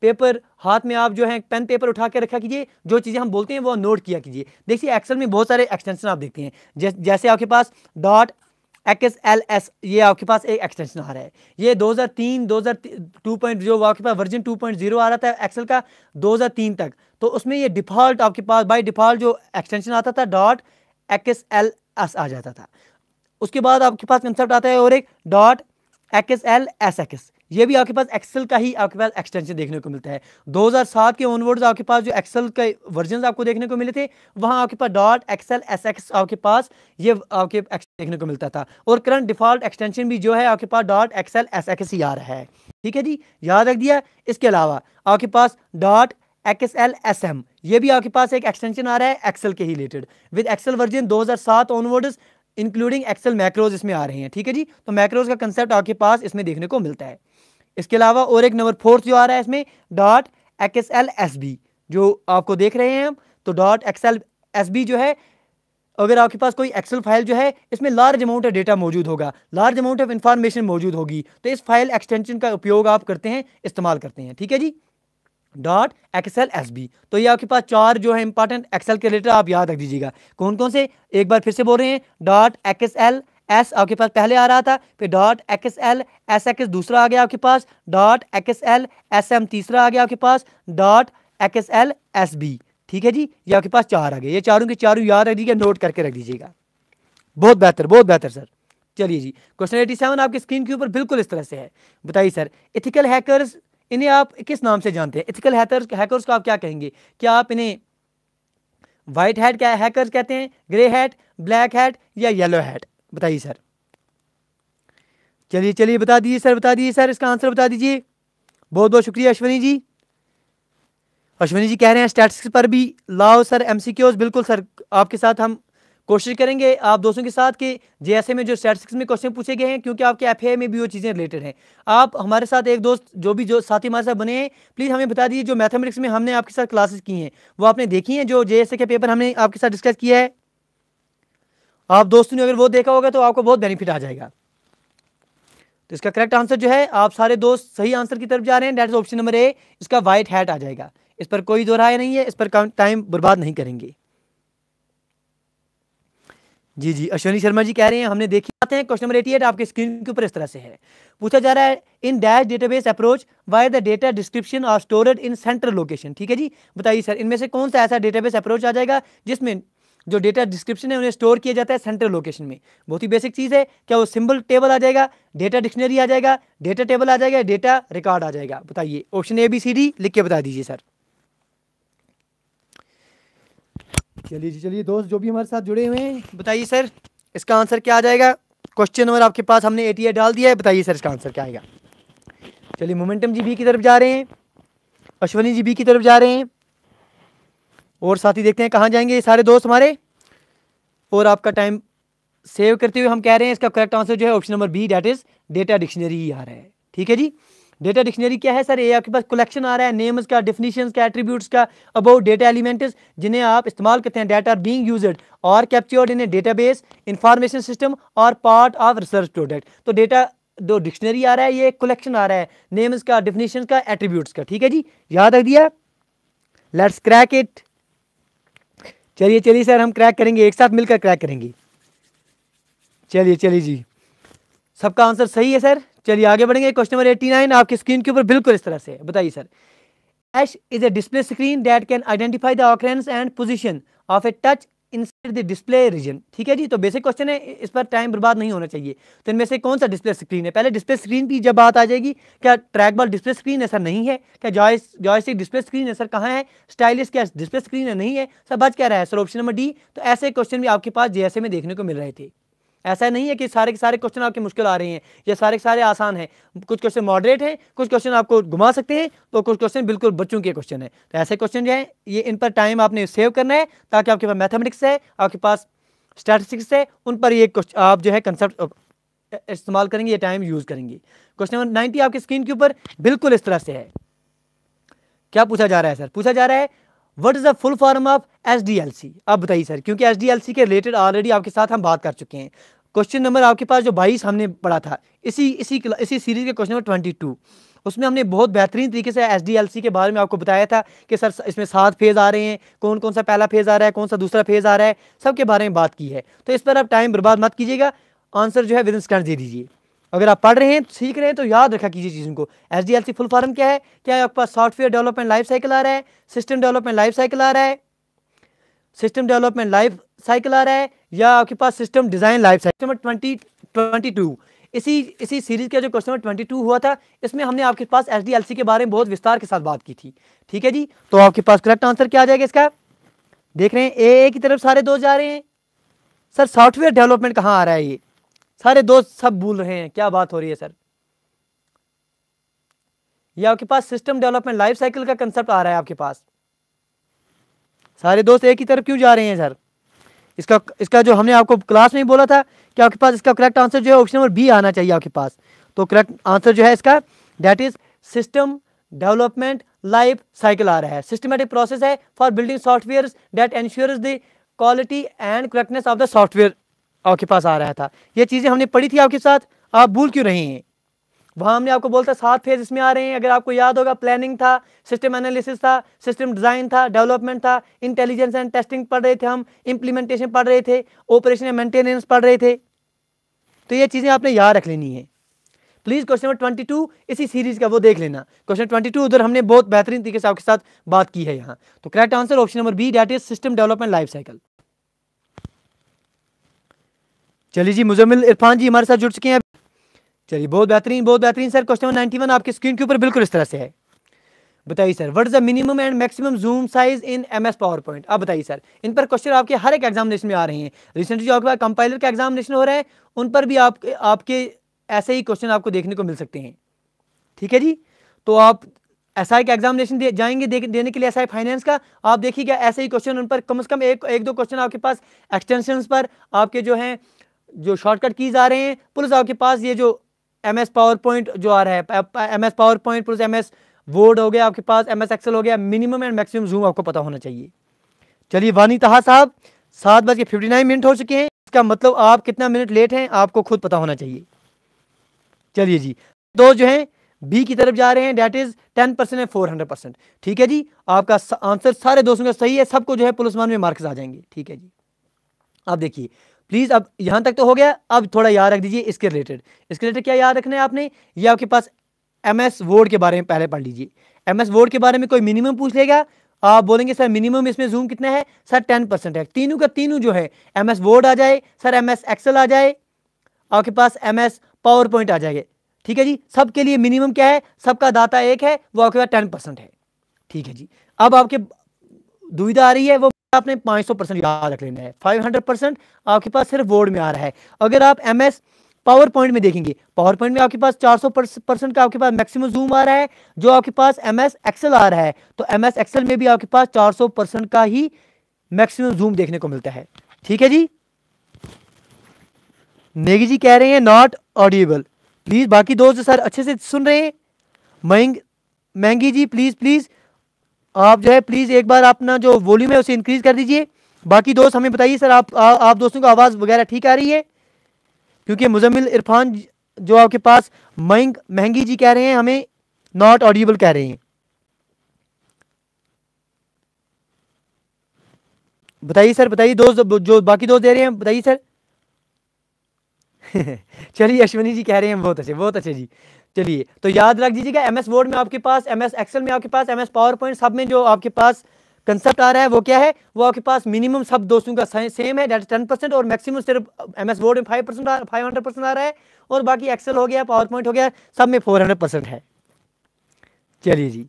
पेपर हाथ में आप जो है पेन पेपर उठा के रखा कीजिए जो चीज़ें हम बोलते हैं वो नोट किया कीजिए देखिए एक्सेल में बहुत सारे एक्सटेंशन आप देखते हैं जैसे आपके पास डॉट एक्स एल एस ये आपके पास एक एक्सटेंशन आ रहा है ये 2003 2002 जो आपके पास वर्जन 2.0 आ रहा था एक्सेल का 2003 तक तो उसमें ये डिफ़ॉल्ट आपके पास बाय डिफ़ॉल्ट जो एक्सटेंशन आता था डॉट एक्स एल एस आ जाता था उसके बाद आपके पास कंसेप्ट आता है और एक dot X L S X ये भी आपके पास एक्सेल का ही आपके पास एक्सटेंशन देखने को मिलता है 2007 के ऑनवर्ड्स आपके पास जो एक्सेल के वर्जन आपको देखने को मिले थे वहां आपके पास डॉट एक्सेल एस एक्स आपके पास ये आपके देखने को मिलता था और करंट डिफॉल्ट एक्सटेंशन भी जो है आपके पास डॉट एक्सेल एस एक्स ही आ रहा है ठीक है जी याद रख दिया इसके अलावा आपके पास dot X L S M ये भी आपके पास एक एक्सटेंशन आ रहा है एक्सेल के ही रिलेटेड विद एक्सेल वर्जन सात ऑनवर्ड्स इंक्लूडिंग एक्सेल मैक्रोज इसमें आ रहे हैं ठीक है जी तो मैक्रोज का कंसेप्ट आपके पास इसमें देखने को मिलता है इसके अलावा और एक नंबर फोर्थ जो आ रहा है इसमें dot X L S B जो आपको देख रहे हैं हम तो डॉट एक्सएल एस बी जो है अगर आपके पास कोई एक्सेल फाइल जो है इसमें लार्ज अमाउंट ऑफ डेटा मौजूद होगा लार्ज अमाउंट ऑफ इंफॉर्मेशन मौजूद होगी तो इस फाइल एक्सटेंशन का उपयोग आप करते हैं इस्तेमाल करते हैं ठीक है जी डॉट एक्सेल एस बी तो ये आपके पास चार जो है इंपॉर्टेंट एक्सेल के रिलेटेड आप याद रख दीजिएगा कौन कौन से एक बार फिर से बोल रहे हैं डॉट एक्स एल एस आपके पास पहले आ रहा था फिर dot X L S X दूसरा आ गया आपके पास dot X L S M तीसरा आ गया आपके पास dot X L S B ठीक है जी ये आपके पास चार आ गए ये चारों के चारों याद रख दीजिएगा नोट करके रख दीजिएगा बहुत बेहतर बहुत बेहतर सर चलिए जी क्वेश्चन एटी सेवन आपकी स्क्रीन के ऊपर बिल्कुल इस तरह से है बताइए सर इथिकल हैकर्स इन्हें आप किस नाम से जानते हैं इथिकल हैकर्स हैकर्स को आप क्या कहेंगे क्या आप इन्हें वाइट हैट क्या हैकर्स कहते हैं ग्रे हैट ब्लैक हैट या येलो हैट बताइए सर चलिए चलिए बता दीजिए सर बता दीजिए सर इसका आंसर बता दीजिए बहुत बहुत शुक्रिया अश्वनी जी अश्वनी जी कह रहे हैं स्टैटिस्टिक्स पर भी लाओ सर एम बिल्कुल सर आपके साथ हम कोशिश करेंगे आप दोस्तों के साथ कि जे में जो स्टैटिस्टिक्स में क्वेश्चन पूछे गए हैं क्योंकि आपके एफ में भी वो चीज़ें रिलेटेड हैं आप हमारे साथ एक दोस्त जो भी जो साथी हमारे साथ बने हैं प्लीज़ हमें बता दीजिए जो मैथमेटिक्स में हमने आपके साथ क्लासेस की हैं वो आपने देखी हैं जो जे के पेपर हमने आपके साथ डिस्कस किया है आप दोस्तों ने अगर वो देखा होगा तो आपको बहुत बेनिफिट आ जाएगा तो इसका करेक्ट आंसर जो है आप सारे दोस्त सही आंसर की तरफ जा रहे हैं that is option number A इसका व्हाइट हैट आ जाएगा इस पर कोई दोहराय नहीं है इस पर टाइम बर्बाद नहीं करेंगे जी जी अश्वनी शर्मा जी कह रहे हैं हमने देखी आते हैं क्वेश्चन नंबर 88 आपके स्क्रीन के ऊपर इस तरह से है पूछा जा रहा है in dash database approach why the data description are stored in central location ठीक है जी बताइए सर इनमें से कौन सा ऐसा डेटाबेस अप्रोच आ जाएगा जिसमें जो डेटा डिस्क्रिप्शन है उन्हें स्टोर किया जाता है सेंट्रल लोकेशन में बहुत ही बेसिक चीज़ है क्या वो सिंबल टेबल आ जाएगा डेटा डिक्शनरी आ जाएगा डेटा टेबल आ जाएगा डेटा रिकॉर्ड आ जाएगा बताइए option A B C D लिख के बता दीजिए सर चलिए जी चलिए दोस्त जो भी हमारे साथ जुड़े हुए हैं बताइए सर इसका आंसर क्या आ जाएगा क्वेश्चन नंबर आपके पास हमने एटीआई डाल दिया है बताइए सर इसका आंसर क्या आएगा चलिए मोमेंटम जी बी की तरफ जा रहे हैं अश्वनी जी बी की तरफ जा रहे हैं और साथ ही देखते हैं कहाँ जाएंगे ये सारे दोस्त हमारे और आपका टाइम सेव करते हुए हम कह रहे हैं इसका करेक्ट आंसर जो है option number B that is data dictionary ही आ रहा है ठीक है जी डेटा डिक्शनरी क्या है सर ये आपके पास कलेक्शन आ रहा है नेम्स का डिफिनीशन का एट्रीब्यूट्स का अबाउट डेटा एलिमेंट्स जिन्हें आप इस्तेमाल करते हैं आर बीइंग यूज्ड और captured in a database information system और पार्ट ऑफ रिसर्च प्रोडक्ट तो डेटा दो डिक्शनरी आ रहा है ये कलेक्शन आ रहा है नेम्स का डिफिनीशन का एट्रीब्यूट्स का ठीक है जी याद रख दिया लेट्स क्रैक इट चलिए चलिए सर हम क्रैक करेंगे एक साथ मिलकर क्रैक करेंगे चलिए चलिए जी सबका आंसर सही है सर चलिए आगे बढ़ेंगे क्वेश्चन नंबर एट्टी नाइन आपकी स्क्रीन के ऊपर बिल्कुल इस तरह से बताइए sir ash is a display screen that can identify the occurrence and position of a touch inside the display region ठीक है जी तो बेसिक क्वेश्चन है इस पर टाइम बर्बाद नहीं होना चाहिए तो इनमें से कौन सा डिस्प्ले स्क्रीन है पहले डिस्प्ले स्क्रीन की जब बात आ जाएगी क्या ट्रैक बॉल डिस्प्ले स्क्रीन ऐसा नहीं है क्या जॉयस जॉयस्टिक डिस्प्ले स्क्रीन है सर कहाँ है स्टाइलिश क्या डिस्प्ले स्क्रीन है नहीं है सर बच क्या रहा है सर ऑप्शन नंबर डी तो ऐसे क्वेश्चन भी आपके पास जे में देखने को मिल रहे थे ऐसा नहीं है कि सारे के सारे क्वेश्चन आपके मुश्किल आ रहे हैं या सारे के सारे आसान हैं कुछ क्वेश्चन मॉडरेट हैं कुछ क्वेश्चन आपको घुमा सकते हैं तो कुछ क्वेश्चन बिल्कुल बच्चों के क्वेश्चन हैं तो ऐसे क्वेश्चन जो है ये इन पर टाइम आपने सेव करना है ताकि आपके पास मैथमेटिक्स है आपके पास स्टैटिस्टिक्स है उन पर ये आप जो है कंसेप्ट इस्तेमाल करेंगे या टाइम यूज़ करेंगे क्वेश्चन नंबर नाइनटी आपकी स्क्रीन के ऊपर बिल्कुल इस तरह से है क्या पूछा जा रहा है सर पूछा जा रहा है what is the full form of S D L C आप बताइए सर क्योंकि एस डी एल सी के रिलेटेड ऑलरेडी आपके साथ हम बात कर चुके हैं क्वेश्चन नंबर आपके पास जो बाईस हमने पढ़ा था इसी इसी इसी सीरीज के क्वेश्चन नंबर ट्वेंटी टू उसमें हमने बहुत बेहतरीन तरीके से एस के बारे में आपको बताया था कि सर इसमें सात फेज़ आ रहे हैं कौन कौन सा पहला फेज़ आ रहा है कौन सा दूसरा फेज़ आ रहा है सब के बारे में बात की है तो इस पर आप टाइम बर्बाद मत कीजिएगा आंसर जो है विद इन स्कैंड दे दीजिए अगर आप पढ़ रहे हैं सीख रहे हैं तो याद रखा कीजिए चीज़ों को एस फुल फॉर्म क्या है क्या आपके पास सॉफ्टवेयर डेवलपमेंट लाइफ साइकिल आ रहा है सिस्टम डेवलपमेंट लाइफ साइकिल आ रहा है सिस्टम डेवलपमेंट लाइफ साइकिल आ रहा है या आपके पास system design life cycle number twenty twenty two इसी इसी सीरीज का जो क्वेश्चन नंबर ट्वेंटी टू हुआ था इसमें हमने आपके पास एच के बारे में बहुत विस्तार के साथ बात की थी ठीक है जी तो आपके पास करेक्ट आंसर क्या आ जाएगा इसका देख रहे हैं ए की तरफ सारे दोस्त जा रहे हैं सर सॉफ्टवेयर डेवलपमेंट कहाँ आ रहा है ये सारे दोस्त सब भूल रहे हैं क्या बात हो रही है सर ये आपके पास सिस्टम डेवलपमेंट लाइफ साइकिल का कंसेप्ट आ रहा है आपके पास सारे दोस्त एक ही तरफ क्यों जा रहे हैं सर इसका इसका जो हमने आपको क्लास में ही बोला था कि आपके पास इसका करेक्ट आंसर जो है ऑप्शन नंबर बी आना चाहिए आपके पास तो करेक्ट आंसर जो है इसका that is system development life cycle आ रहा है सिस्टमेटिक प्रोसेस है for building software that ensure the quality and correctness of the software आपके पास आ रहा था ये चीज़ें हमने पढ़ी थी आपके साथ आप भूल क्यों रही हैं वहाँ हमने आपको बोलता सात फेज इसमें आ रहे हैं अगर आपको याद होगा प्लानिंग था सिस्टम एनालिसिस था सिस्टम डिज़ाइन था डेवलपमेंट था इंटेलिजेंस एंड टेस्टिंग पढ़ रहे थे हम इम्प्लीमेंटेशन पढ़ रहे थे ऑपरेशन एंड मेंटेनेंस पढ़ रहे थे तो ये चीज़ें आपने याद रख लेनी है please question number twenty two इसी सीरीज़ का वो देख लेना क्वेश्चन ट्वेंटी टू उधर हमने बहुत बेहतरीन तरीके से आपके साथ बात की है यहाँ तो correct answer option number B that is system development life cycle चलिए जी मुजम्मिल इरफान जी हमारे साथ जुड़ चुके हैं चलिए बहुत बेहतरीन बहुत बेहतरीन सर क्वेश्चन नाइनटी वन आपकी स्क्रीन के ऊपर बिल्कुल इस तरह से है बताइए sir what is the minimum and maximum zoom size in MS PowerPoint अब बताइए सर इन पर क्वेश्चन आपके हर एक एग्जामिनेशन में आ रहे हैं रिसेंटली आपके पास कंपाइलर का एग्जामिनेशन हो रहा है उन पर भी आप आपके ऐसे ही क्वेश्चन आपको देखने को मिल सकते हैं ठीक है जी तो आप एस आई का एग्जामिनेशन दे, जाएंगे दे, देने के लिए एस आई फाइनेंस का आप क्या ऐसे ही क्वेश्चन उन पर कम से कम एक एक दो क्वेश्चन आपके पास एक्सटेंशन पर आपके जो हैं जो शॉर्टकट कीज आ रहे हैं प्लस आपके पास ये जो एम एस पावर पॉइंट जो आ रहा है M S PowerPoint plus M S Word हो गया आपके पास एम एस एक्सल हो गया मिनिमम एंड मैक्सिमम जूम आपको पता होना चाहिए चलिए वानी तहा साहब सात बज के फिफ्टी नाइन मिनट हो चुके हैं इसका मतलब आप कितना मिनट लेट हैं आपको खुद पता होना चाहिए चलिए जी दो जो हैं बी की तरफ जा रहे हैं that is ten percent and four hundred percent ठीक है जी आपका आंसर सारे दोस्तों का सही है सबको जो है पुलिस मान में मार्क्स आ जाएंगे ठीक है जी आप देखिए प्लीज़ अब यहाँ तक तो हो गया अब थोड़ा याद रख दीजिए इसके रिलेटेड इसके रिलेटेड क्या याद रखना है आपने ये आपके पास एम एस वर्ड के बारे में पहले पढ़ लीजिए एम एस वर्ड के बारे में कोई मिनिमम पूछ लेगा आप बोलेंगे सर मिनिमम इसमें जूम कितना है सर टेन परसेंट है तीनों का तीनों जो है एम एस वर्ड आ जाए सर एम एस एक्सल आ जाए आपके पास एम एस पावर पॉइंट आ जाएगा ठीक है जी सबके लिए मिनिमम क्या है सबका दाता एक है वो आपके पास टेन परसेंट है ठीक है जी अब आपके दुविधा आ रही है वो आपने 500 परसेंट याद रख लेना है 500 परसेंट आपके पास सिर्फ वर्ड में आ रहा है अगर आप एम एस पावर पॉइंट में देखेंगे पावर पॉइंट में आपके पास 400 परसेंट का आपके पास मैक्सिमम जूम आ रहा है जो आपके पास एम एस एक्सेल आ रहा है तो एम एस एक्सेल में भी आपके पास 400 परसेंट का ही मैक्सिमम जूम देखने को मिलता है ठीक है जी नेगी जी कह रहे हैं नॉट ऑडिएबल प्लीज बाकी दोस्त सर अच्छे से सुन रहे हैं महंग महंगी जी प्लीज प्लीज आप जो है प्लीज़ एक बार अपना जो वॉल्यूम है उसे इंक्रीज़ कर दीजिए बाकी दोस्त हमें बताइए सर आप आ, आप दोस्तों को आवाज़ वगैरह ठीक आ रही है क्योंकि मुजम्मिल इरफान जो आपके पास महंग महंगी जी कह रहे हैं हमें नॉट ऑडिबल कह रहे हैं बताइए सर बताइए दोस्त जो बाकी दोस्त दे रहे हैं बताइए सर [laughs] चलिए अश्विनी जी कह रहे हैं बहुत अच्छे बहुत अच्छे जी चलिए तो याद रख दीजिएगा एम एस वर्ड में आपके पास एम एस एक्सेल में आपके पास एम एस पावर पॉइंट सब में जो आपके पास कंसेप्ट आ रहा है वो क्या है वो आपके पास मिनिमम सब दोस्तों का सेम है डेट टेन परसेंट और मैक्सिमम सिर्फ एम एस वर्ड में five percent five hundred percent आ रहा है और बाकी एक्सेल हो गया पावर पॉइंट हो गया सब में फोर हंड्रेड परसेंट है चलिए जी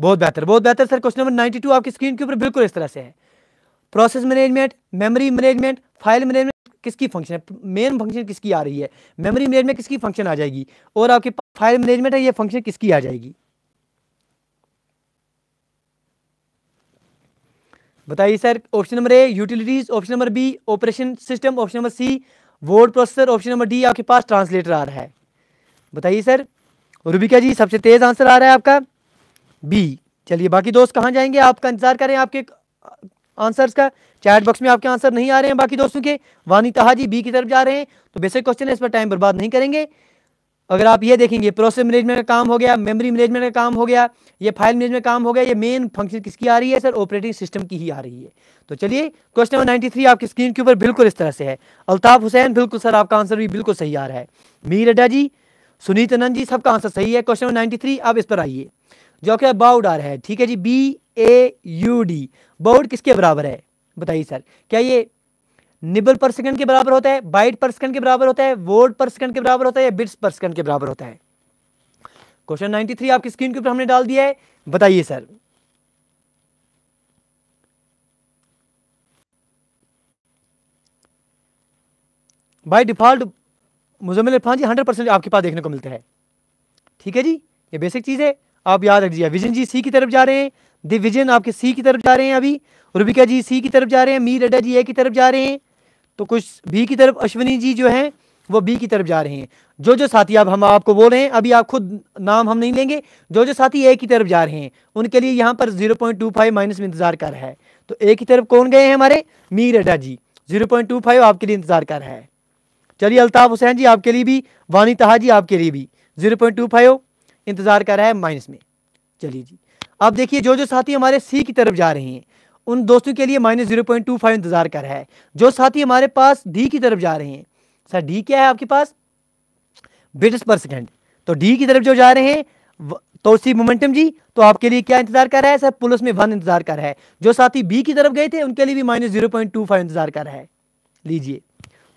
बहुत बेहतर बहुत बेहतर sir question number ninety two आपकी स्क्रीन के ऊपर बिल्कुल इस तरह से है process management memory management file management किसकी फंक्शन है मेन फंक्शन किसकी आ रही है मेमोरी मैनेजमेंट किसकी फंक्शन आ जाएगी और आपके फाइल मैनेजमेंट है ये फंक्शन किसकी आ जाएगी बताइए sir option number A utilities option number B operation system option number C word processor option number D आपके पास ट्रांसलेटर आ रहा है बताइए सर रूबिका जी सबसे तेज आंसर आ रहा है आपका बी चलिए बाकी दोस्त कहाँ जाएंगे आपका इंतजार करें आपके आंसर्स का चैट बॉक्स में आपके आंसर नहीं आ रहे हैं बाकी दोस्तों के वानी तहा जी बी की तरफ जा रहे हैं तो बेसिक क्वेश्चन है इस पर टाइम बर्बाद नहीं करेंगे अगर आप ये देखेंगे प्रोसेस मैनेजमेंट का काम हो गया मेमोरी मैनेजमेंट का काम हो गया ये फाइल मैनेजमेंट का काम हो गया ये मेन फंक्शन किसकी आ रही है सर ऑपरेटिंग सिस्टम की ही आ रही है तो चलिए क्वेश्चन नंबर 93 आपकी स्क्रीन के ऊपर बिल्कुल इस तरह से है अल्ताफ हुसैन बिल्कुल सर आपका आंसर भी बिल्कुल सही आ रहा है मीर अड्डा जी सुनीत आनंद जी सबका आंसर सही है क्वेश्चन नंबर नाइन्टी आप इस पर आइए जो कि बाउड आ रहा है ठीक है जी B A U D baud किसके बराबर है बताइए सर क्या ये निबल पर सेकंड के बराबर होता है बाइट पर सेकंड के बराबर होता है वोट पर सेकंड के बराबर होता है या बिट्स पर सेकंड के बराबर होता है क्वेश्चन 93 आपकी स्क्रीन के ऊपर हमने डाल दिया है बताइए sir by default Muzammil Irfan ji hundred percent आपके पास देखने को मिलता है ठीक है जी ये बेसिक चीज़ है आप याद रख रखिए विजन जी सी की तरफ जा रहे हैं दिविजन आपके सी की तरफ जा रहे हैं अभी रुबिका जी सी की तरफ जा रहे हैं मीर अड्डा जी ए की तरफ जा रहे हैं तो कुछ बी की तरफ अश्विनी जी जो है वो बी की तरफ जा रहे हैं जो जो साथी अब आप हम आपको बोल रहे हैं अभी आप खुद नाम हम नहीं लेंगे जो जो साथी ए की तरफ जा रहे हैं उनके लिए यहाँ पर zero point two five minus में इंतजार कर रहा है तो ए की तरफ कौन गए हैं हमारे मीर अड्डा ji zero point two five आपके लिए इंतजार कर रहा है चलिए अल्ताफ हुसैन जी आपके लिए भी वानी तहा जी आपके लिए भी जीरो पॉइंट टू फाइव इंतजार कर रहा है माइनस में चलिए जी अब देखिए जो जो साथी हमारे सी की तरफ जा रहे हैं उन दोस्तों के लिए minus zero point two five इंतजार कर रहा है जो साथी हमारे पास डी की तरफ जा रहे हैं सर डी क्या है आपके पास बिटस पर सेकेंड तो डी की तरफ जो जा रहे हैं तो उसी मोमेंटम जी तो आपके लिए क्या इंतजार कर रहा है सर पुलिस में वन इंतजार कर रहा है जो साथी बी की तरफ गए थे उनके लिए भी minus zero point two five इंतजार कर रहा है लीजिए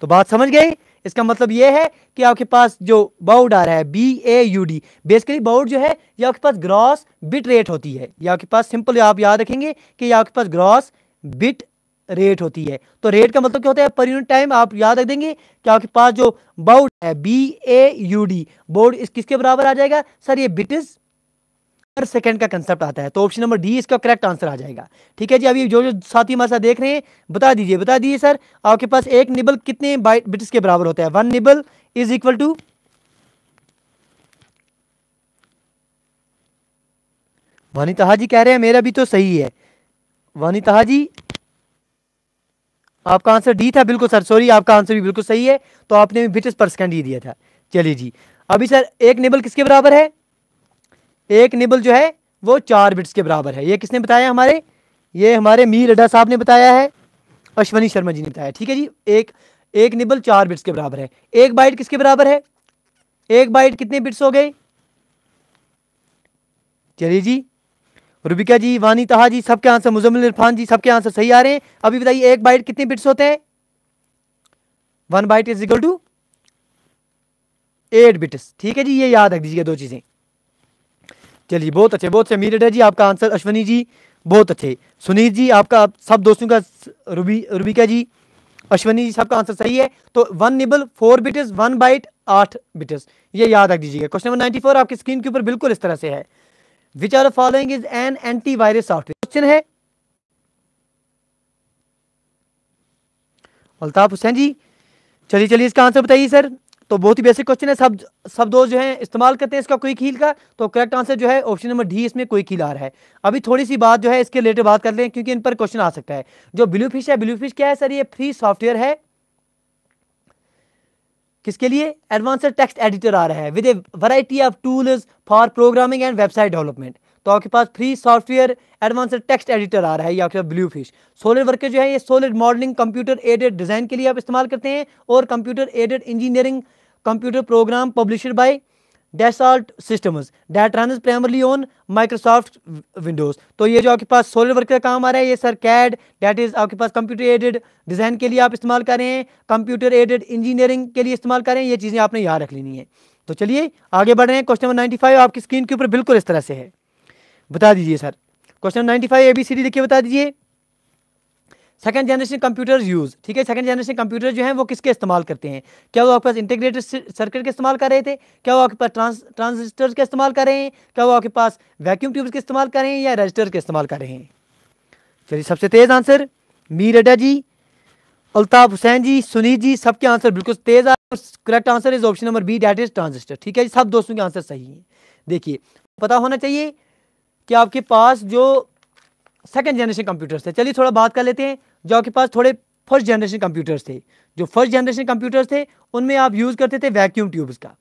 तो बात समझ गए इसका मतलब ये है कि आपके पास जो बाउड आ रहा है B A U D basically baud जो है ये आपके पास ग्रॉस बिट रेट होती है ये आपके पास सिंपल आप याद रखेंगे कि ये आपके पास ग्रॉस बिट रेट होती है तो रेट का मतलब क्या होता है पर यूनिट टाइम आप याद रख देंगे कि आपके पास जो बाउड है B A U D board इस किसके बराबर आ जाएगा सर ये बिट इज पर सेकेंड का कंसेप्ट आता है तो ऑप्शन नंबर डी इसका करेक्ट आंसर आ जाएगा ठीक है जी अभी जो जो साथी मासा देख रहे हैं बता दीजिए बता दीजिए सर आपके पास एक निबल कितने बिट्स के बराबर होता है one nibble is equal to Vanita ji कह रहे हैं मेरा भी तो सही है वनिता जी आपका आंसर डी था बिल्कुल सर सॉरी आपका आंसर भी बिल्कुल सही है तो आपने भी बिटिस पर सेकेंड ही दिया था चलिए जी अभी सर एक निबल किसके बराबर है एक निबल जो है वो चार बिट्स के बराबर है ये किसने बताया हमारे ये हमारे मीर अड्डा साहब ने बताया है अश्वनी शर्मा जी ने बताया ठीक है जी एक एक निबल चार बिट्स के बराबर है एक बाइट किसके बराबर है एक बाइट कितने बिट्स हो गए चलिए जी रुबिका जी वानी तहा जी सबके आंसर मुजम्मिल इरफान जी सबके आंसर सही आ रहे हैं अभी बताइए एक बाइट कितने बिट्स होते हैं one byte is equal to eight bits ठीक है जी ये याद रख दीजिए दो चीज़ें चलिए बहुत अच्छे बहुत से अमीर है जी आपका आंसर अश्वनी जी बहुत अच्छे सुनील जी आपका सब दोस्तों का रूबी रूबिका जी अश्वनी जी सबका आंसर सही है तो one nibble four bits one byte आठ बिटस ये याद रख दीजिएगा क्वेश्चन नंबर नाइन्टी फोर आपकी स्क्रीन के ऊपर बिल्कुल इस तरह से है which are following is an antivirus software question है अल्ताफ हुसैन जी चलिए चलिए इसका आंसर बताइए सर तो बहुत ही बेसिक क्वेश्चन है सब सब दो जो है इस्तेमाल करते हैं इसका कोई खील का तो करेक्ट आंसर जो है ऑप्शन नंबर डी इसमें कोई खील आ रहा है अभी थोड़ी सी बात जो है इसके रिलेटेड बात कर लें क्योंकि इन पर क्वेश्चन आ सकता है जो ब्लू फिश है ब्लू फिश क्या है सर ये फ्री सॉफ्टवेयर है किसके लिए एडवांस टेक्स्ट एडिटर आ रहा है with a variety of tool for programming and website development तो आपके पास free software advance text editor आ रहा है या फिर ब्लू फिश सोलर वर्कर जो है ये solar modelling computer aided design के लिए आप इस्तेमाल करते हैं और computer aided engineering computer program published by Dassault Systems that runs primarily on Microsoft Windows. तो ये जो आपके पास सोलर वर्क का काम आ रहा है ये सर कैड डैट इज़ आपके पास कंप्यूटर एडेड डिज़ाइन के लिए आप इस्तेमाल कर रहे हैं कंप्यूटर एडेड इंजीनियरिंग के लिए इस्तेमाल कर रहे हैं ये चीज़ें आपने यहाँ रख लेनी है तो चलिए आगे बढ़ रहे हैं क्वेश्चन नंबर फाइव आपकी स्क्रीन के ऊपर बिल्कुल इस तरह से है बता दीजिए sir question number five A B C D देखिए बता दीजिए सेकंड जनरेशन कंप्यूटर यूज ठीक है सेकंड जनरेशन कंप्यूटर जो है वो किसके इस्तेमाल करते हैं क्या वो आपके पास इंटीग्रेटेड सर्किट के इस्तेमाल कर रहे थे क्या वो आपके पास ट्रांस ट्रांजिस्टर्स के इस्तेमाल कर रहे हैं क्या वो आपके पास वैक्यूम ट्यूब्स के इस्तेमाल कर रहे हैं या रजिस्टर के इस्तेमाल कर रहे हैं चलिए सबसे तेज़ आंसर मीर अड्डा जी अल्ताफ हुसैन जी सुनीत जी सबके आंसर बिल्कुल तेज़ correct answer is option number B that is transistor ठीक है जी सब दोस्तों के आंसर सही हैं देखिए पता होना चाहिए कि आपके पास जो सेकेंड जनरेशन कंप्यूटर्स है चलिए थोड़ा बात कर लेते हैं जो आपके पास थोड़े फर्स्ट जनरेशन कंप्यूटर्स थे जो फर्स्ट जनरेशन कंप्यूटर्स थे उनमें आप यूज़ करते थे वैक्यूम ट्यूब्स का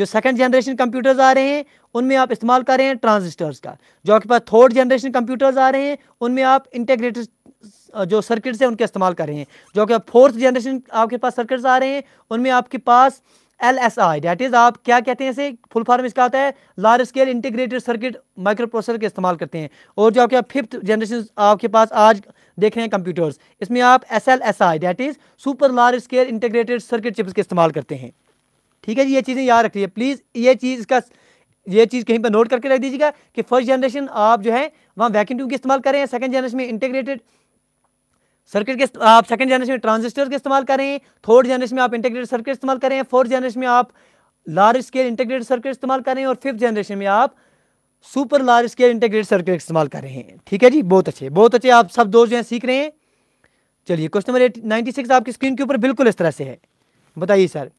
जो सेकंड जनरेशन कंप्यूटर्स आ रहे हैं उनमें आप इस्तेमाल कर रहे हैं ट्रांजिस्टर्स का जो आपके पास थर्ड जनरेशन कंप्यूटर्स आ रहे हैं उनमें आप इंटेग्रेटेड जो सर्किट्स हैं उनके इस्तेमाल कर रहे हैं जो कि फोर्थ जनरेशन आपके पास सर्किट्स आ रहे हैं उनमें आपके पास L S I that is आप क्या कहते हैं इसे फुल फॉर्म इसका आता है large scale integrated circuit microprocessor के इस्तेमाल करते हैं और जो आपके फिफ्थ जनरेशन आपके पास आज देख रहे हैं कंप्यूटर्स इसमें आप S L S I that is super large scale integrated circuit chips के इस्तेमाल करते हैं ठीक है जी ये चीज़ें याद रखिए प्लीज़ ये चीज़ इसका ये चीज़ कहीं पर नोट करके रख दीजिएगा कि फर्स्ट जनरेशन आप जो है वहाँ वैक्यूम ट्यूब के इस्तेमाल कर रहे हैं सेकंड जनरेशन में इंटीग्रेटेड सर्किट के आप सेकंड जनरेशन में ट्रांजिस्टर के इस्तेमाल कर रहे हैं थर्ड जनरेशन में आप इंटीग्रेटेड सर्किट इस्तेमाल कर रहे हैं फोर्थ जनरेशन में आप लार्ज स्केल इंटीग्रेटेड सर्किट इस्तेमाल कर रहे हैं और फिफ्थ जनरेशन में आप super large scale integrated circuit इस्तेमाल कर रहे हैं ठीक है जी बहुत अच्छे बहुत अच्छे आप सब दोस्त जो हैं सीख रहे हैं चलिए क्वेश्चन नंबर नाइन्टी सिक्स आपकी स्क्रीन के ऊपर बिल्कुल इस तरह से है बताइए sir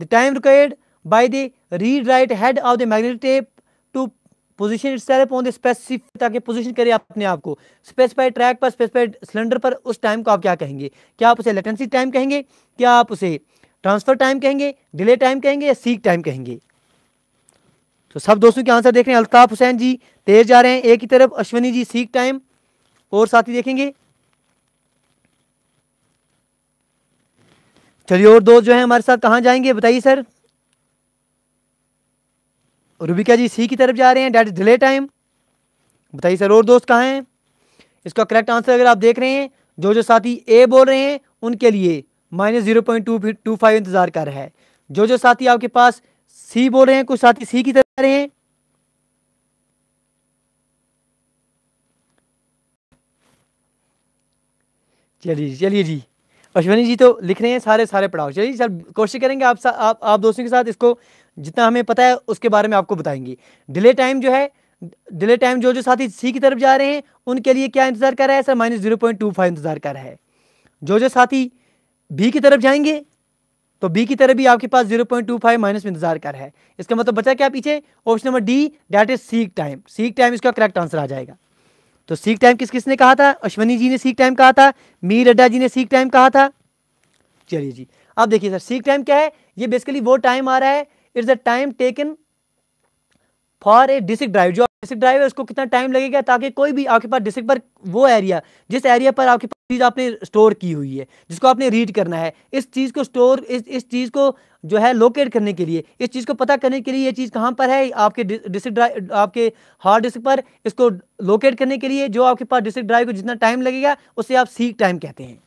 the time required by the read write head of the magnetic tape to position itself on the specific ताकि पोजिशन करें अपने आप को स्पेसिफाइड ट्रैक पर स्पेसिफाइड सिलेंडर पर उस टाइम को आप क्या कहेंगे क्या आप उसे लेटेंसी टाइम कहेंगे क्या आप उसे ट्रांसफर टाइम कहेंगे डिले टाइम कहेंगे या सीक टाइम कहेंगे तो सब दोस्तों के आंसर देख रहे हैं अल्ताफ़ हुसैन जी तेज जा रहे हैं एक ही तरफ अश्वनी जी सीख टाइम और साथी देखेंगे चलिए और दोस्त जो है हमारे साथ कहाँ जाएंगे बताइए सर रूबिका जी सी की तरफ जा रहे हैं डेट इज डिले टाइम बताइए सर और दोस्त कहाँ हैं इसका करेक्ट आंसर अगर आप देख रहे हैं जो जो साथी ए बोल रहे हैं उनके लिए minus zero point two two five इंतज़ार कर रहा है जो जो साथी आपके पास सी बोल रहे हैं कुछ साथी सी की तरफ रहे हैं चलिए चलिए जी अश्वनी जी तो लिख रहे हैं सारे सारे पढ़ाओ चलिए सर कोशिश करेंगे आप आप आप दोस्तों के साथ इसको जितना हमें पता है उसके बारे में आपको बताएंगे डिले टाइम जो है डिले टाइम जो जो साथी सी की तरफ जा रहे हैं उनके लिए क्या इंतजार कर रहा है sir minus zero point two five इंतजार कर रहा है जो जो साथी बी की तरफ जाएंगे तो बी की तरह भी आपके पास 0.25 पॉइंट टू फाइव माइनस में इंतजार कर है इसका मतलब बचा क्या पीछे option number D that is seek time seek time इसका करेक्ट आंसर आ जाएगा तो सीक टाइम किस किसने कहा था अश्वनी जी ने सीक टाइम कहा था मीर अड्डा जी ने सीक टाइम कहा था चलिए जी अब देखिए सर सीक टाइम क्या है ये बेसिकली वो टाइम आ रहा है it's a time taken for a disk drive जो डिस्ट्रिक्ट ड्राइव है उसको कितना टाइम लगेगा ताकि कोई भी आपके पास डिस्ट्रिक्ट पर वो एरिया जिस एरिया पर आपके पास चीज़ आपने स्टोर की हुई है जिसको आपने रीड करना है इस चीज़ को स्टोर इस इस चीज़ को जो है लोकेट करने के लिए इस चीज़ को पता करने के लिए ये चीज़ कहाँ पर है आपके डिस्ट्रिक्ट ड्राइव आपके हार्ड डिस्क पर इसको लोकेट करने के लिए जो आपके पास डिस्ट्रिक्ट ड्राइव को जितना टाइम लगेगा उसे आप सीख टाइम कहते हैं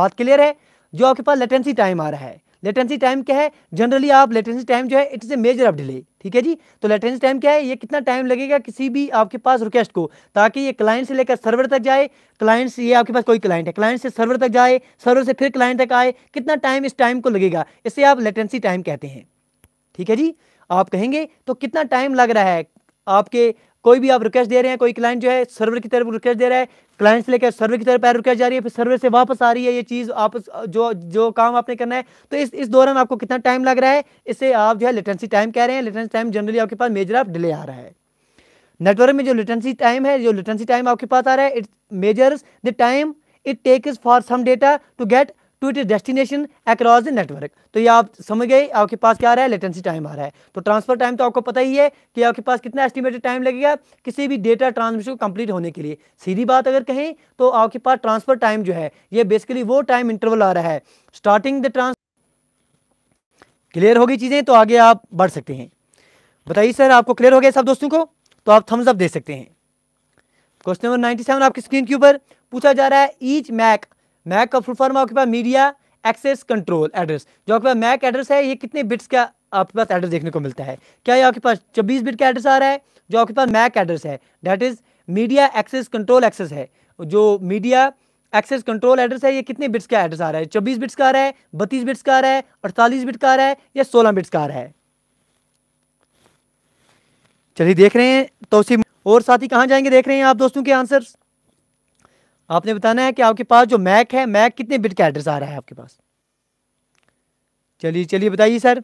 बात क्लियर है जो आपके पास लेटेंसी टाइम आ रहा है लेटेंसी टाइम क्या है जनरली आप लेटेंसी टाइम जो है it is a measure of delay ठीक है जी तो लेटेंसी टाइम क्या है ये कितना टाइम लगेगा किसी भी आपके पास रिक्वेस्ट को ताकि ये क्लाइंट से लेकर सर्वर तक जाए क्लाइंट से ये आपके पास कोई क्लाइंट है क्लाइंट से सर्वर तक जाए सर्वर से फिर क्लाइंट तक आए कितना टाइम इस टाइम को लगेगा इसे आप लेटेंसी टाइम कहते हैं ठीक है जी आप कहेंगे तो कितना टाइम लग रहा है आपके कोई भी आप रिक्वेस्ट दे रहे हैं कोई क्लाइंट जो है सर्वर की तरफ रिक्वेस्ट दे रहा है क्लाइंट से लेकर सर्वर की तरफ रिक्वेस्ट जा रही है फिर सर्वर से वापस आ रही है ये चीज़ आप जो जो काम आपने करना है तो इस इस दौरान आपको कितना टाइम लग रहा है इससे आप जो है लेटेंसी टाइम कह रहे हैं लेटेंसी टाइम जनरली आपके पास मेजर आप डिले आ रहा है नेटवर्क में जो लेटेंसी टाइम है जो लेटेंसी टाइम आपके पास आ रहा है it measure the time it takes for some data to get to it destination across the network तो ये आप समझ गए आपके पास क्या आ रहा है लेटेंसी टाइम आ रहा है तो ट्रांसफर टाइम तो आपको पता ही है कि आपके पास कितना एस्टिमेटेड टाइम लगेगा किसी भी डेटा ट्रांसमिशन को कंप्लीट होने के लिए सीधी बात अगर कहें तो आपके पास ट्रांसफर टाइम जो है ये बेसिकली वो टाइम इंटरवल आ रहा है स्टार्टिंग द ट्रांस क्लियर होगी चीज़ें तो आगे आप बढ़ सकते हैं बताइए सर आपको क्लियर हो गया सब दोस्तों को तो आप थम्स अप दे सकते हैं क्वेश्चन नंबर सेवन आपकी स्क्रीन के ऊपर पूछा जा रहा है ईच मैक मैक का फुल फॉर्म आपके पास मीडिया एक्सेस कंट्रोल एड्रेस जो आपके पास मैक एड्रेस है ये कितने बिट्स का आपके पास एड्रेस देखने को मिलता है क्या ये आपके पास छब्बीस बिट का एड्रेस आ रहा है जो आपके पास मैक एड्रेस है that is media access control access है जो मीडिया एक्सेस कंट्रोल एड्रेस है ये कितने बिट्स का एड्रेस आ रहा है चौबीस बिट्स का आ रहा है बत्तीस बिट्स का आ रहा है अड़तालीस बिट का आ रहा है या सोलह बिट्स का आ रहा है चलिए देख रहे हैं तो और साथ ही कहाँ जाएंगे देख रहे हैं आप दोस्तों के आंसर्स आपने बताना है कि आपके पास जो मैक है मैक कितने बिट का एड्रेस आ रहा है आपके पास चलिए चलिए बताइए सर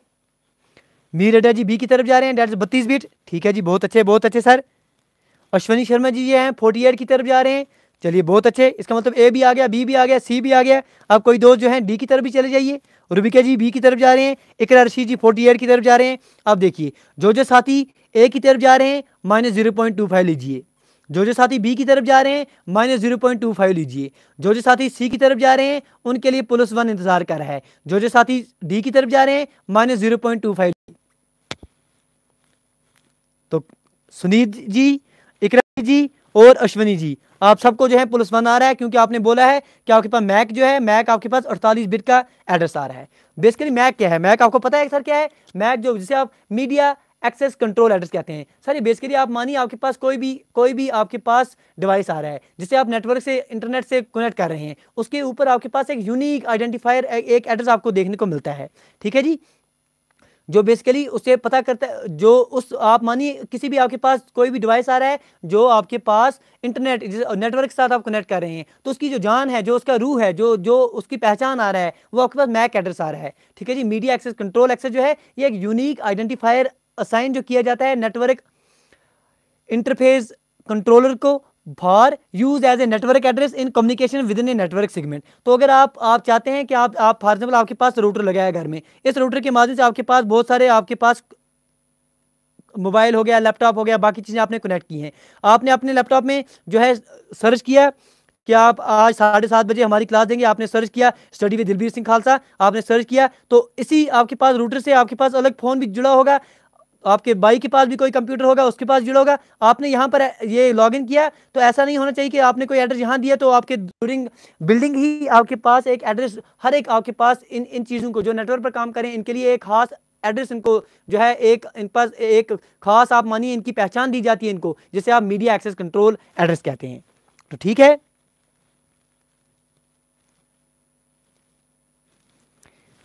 मीर अड्डा जी बी की तरफ जा रहे हैं डेढ़ बत्तीस बिट ठीक है जी बहुत अच्छे बहुत अच्छे सर अश्वनी शर्मा जी ये हैं फोर्टी एट की तरफ जा रहे हैं चलिए बहुत अच्छे इसका मतलब ए भी आ गया बी भी आ गया सी भी आ गया अब कोई दोस्त जो है डी की तरफ भी चले जाइए रूबिका जी बी की तरफ जा रहे हैं इकरा रशीद जी फोर्टी एट की तरफ जा रहे हैं अब देखिए जो जो साथी ए की तरफ जा रहे हैं minus zero point two five लीजिए जो जो साथी बी की तरफ जा रहे हैं minus zero point two five लीजिए जो जो साथी सी की तरफ जा रहे हैं उनके लिए प्लस वन इंतजार कर रहा है जो जो साथी डी की तरफ जा रहे हैं minus zero point two five तो सुनील जी इकरा जी और अश्वनी जी आप सबको जो है प्लस वन आ रहा है क्योंकि आपने बोला है कि आपके पास मैक जो है मैक आपके पास अड़तालीस बिट का एड्रेस आ रहा है बेसिकली मैक क्या है मैक आपको पता है सर क्या है मैक जो जिसे आप मीडिया एक्सेस कंट्रोल एड्रेस कहते हैं सर ये बेसिकली आप मानिए आपके पास कोई भी कोई भी आपके पास डिवाइस आ रहा है जिसे आप नेटवर्क से इंटरनेट से कनेक्ट कर रहे हैं उसके ऊपर आपके पास एक यूनिक आइडेंटिफायर एक एड्रेस आपको देखने को मिलता है ठीक है जी जो बेसिकली उसे पता करता है जो उस आप मानिए किसी भी आपके पास कोई भी डिवाइस आ रहा है जो आपके पास इंटरनेट नेटवर्क के साथ आप कनेक्ट कर रहे हैं तो उसकी जो जान है जो उसका रूह है जो जो उसकी पहचान आ रहा है वो आपके पास मैक एड्रेस आ रहा है ठीक है जी मीडिया एक्सेस कंट्रोल एक्सेस जो है ये एक यूनिक आइडेंटिफायर असाइन जो किया जाता है नेटवर्क इंटरफेस कंट्रोलर को भार use as a network address in communication within a network segment तो अगर आप आप चाहते हैं कि आप आप फॉर एग्जाम्पल आपके पास रूटर लगाया है घर में इस रूटर के माध्यम से आपके पास बहुत सारे आपके पास मोबाइल हो गया लैपटॉप हो गया बाकी चीज़ें आपने कनेक्ट की हैं आपने अपने लैपटॉप में जो है सर्च किया कि आप आज साढ़े सात बजे हमारी क्लास देंगे आपने सर्च किया स्टडी विद दिलबीर सिंह खालसा आपने सर्च किया तो इसी आपके पास रूटर से आपके पास अलग फ़ोन भी जुड़ा होगा आपके भाई के पास भी कोई कंप्यूटर होगा उसके पास जुड़ा होगा आपने यहाँ पर ये लॉगिन किया तो ऐसा नहीं होना चाहिए कि आपने कोई एड्रेस यहाँ दिया तो आपके ड्यूरिंग बिल्डिंग ही आपके पास एक एड्रेस हर एक आपके पास इन इन चीज़ों को जो नेटवर्क पर काम करें इनके लिए एक खास एड्रेस इनको जो है एक इन पास एक खास आप मानिए इनकी पहचान दी जाती है इनको जिसे आप मीडिया एक्सेस कंट्रोल एड्रेस कहते हैं तो ठीक है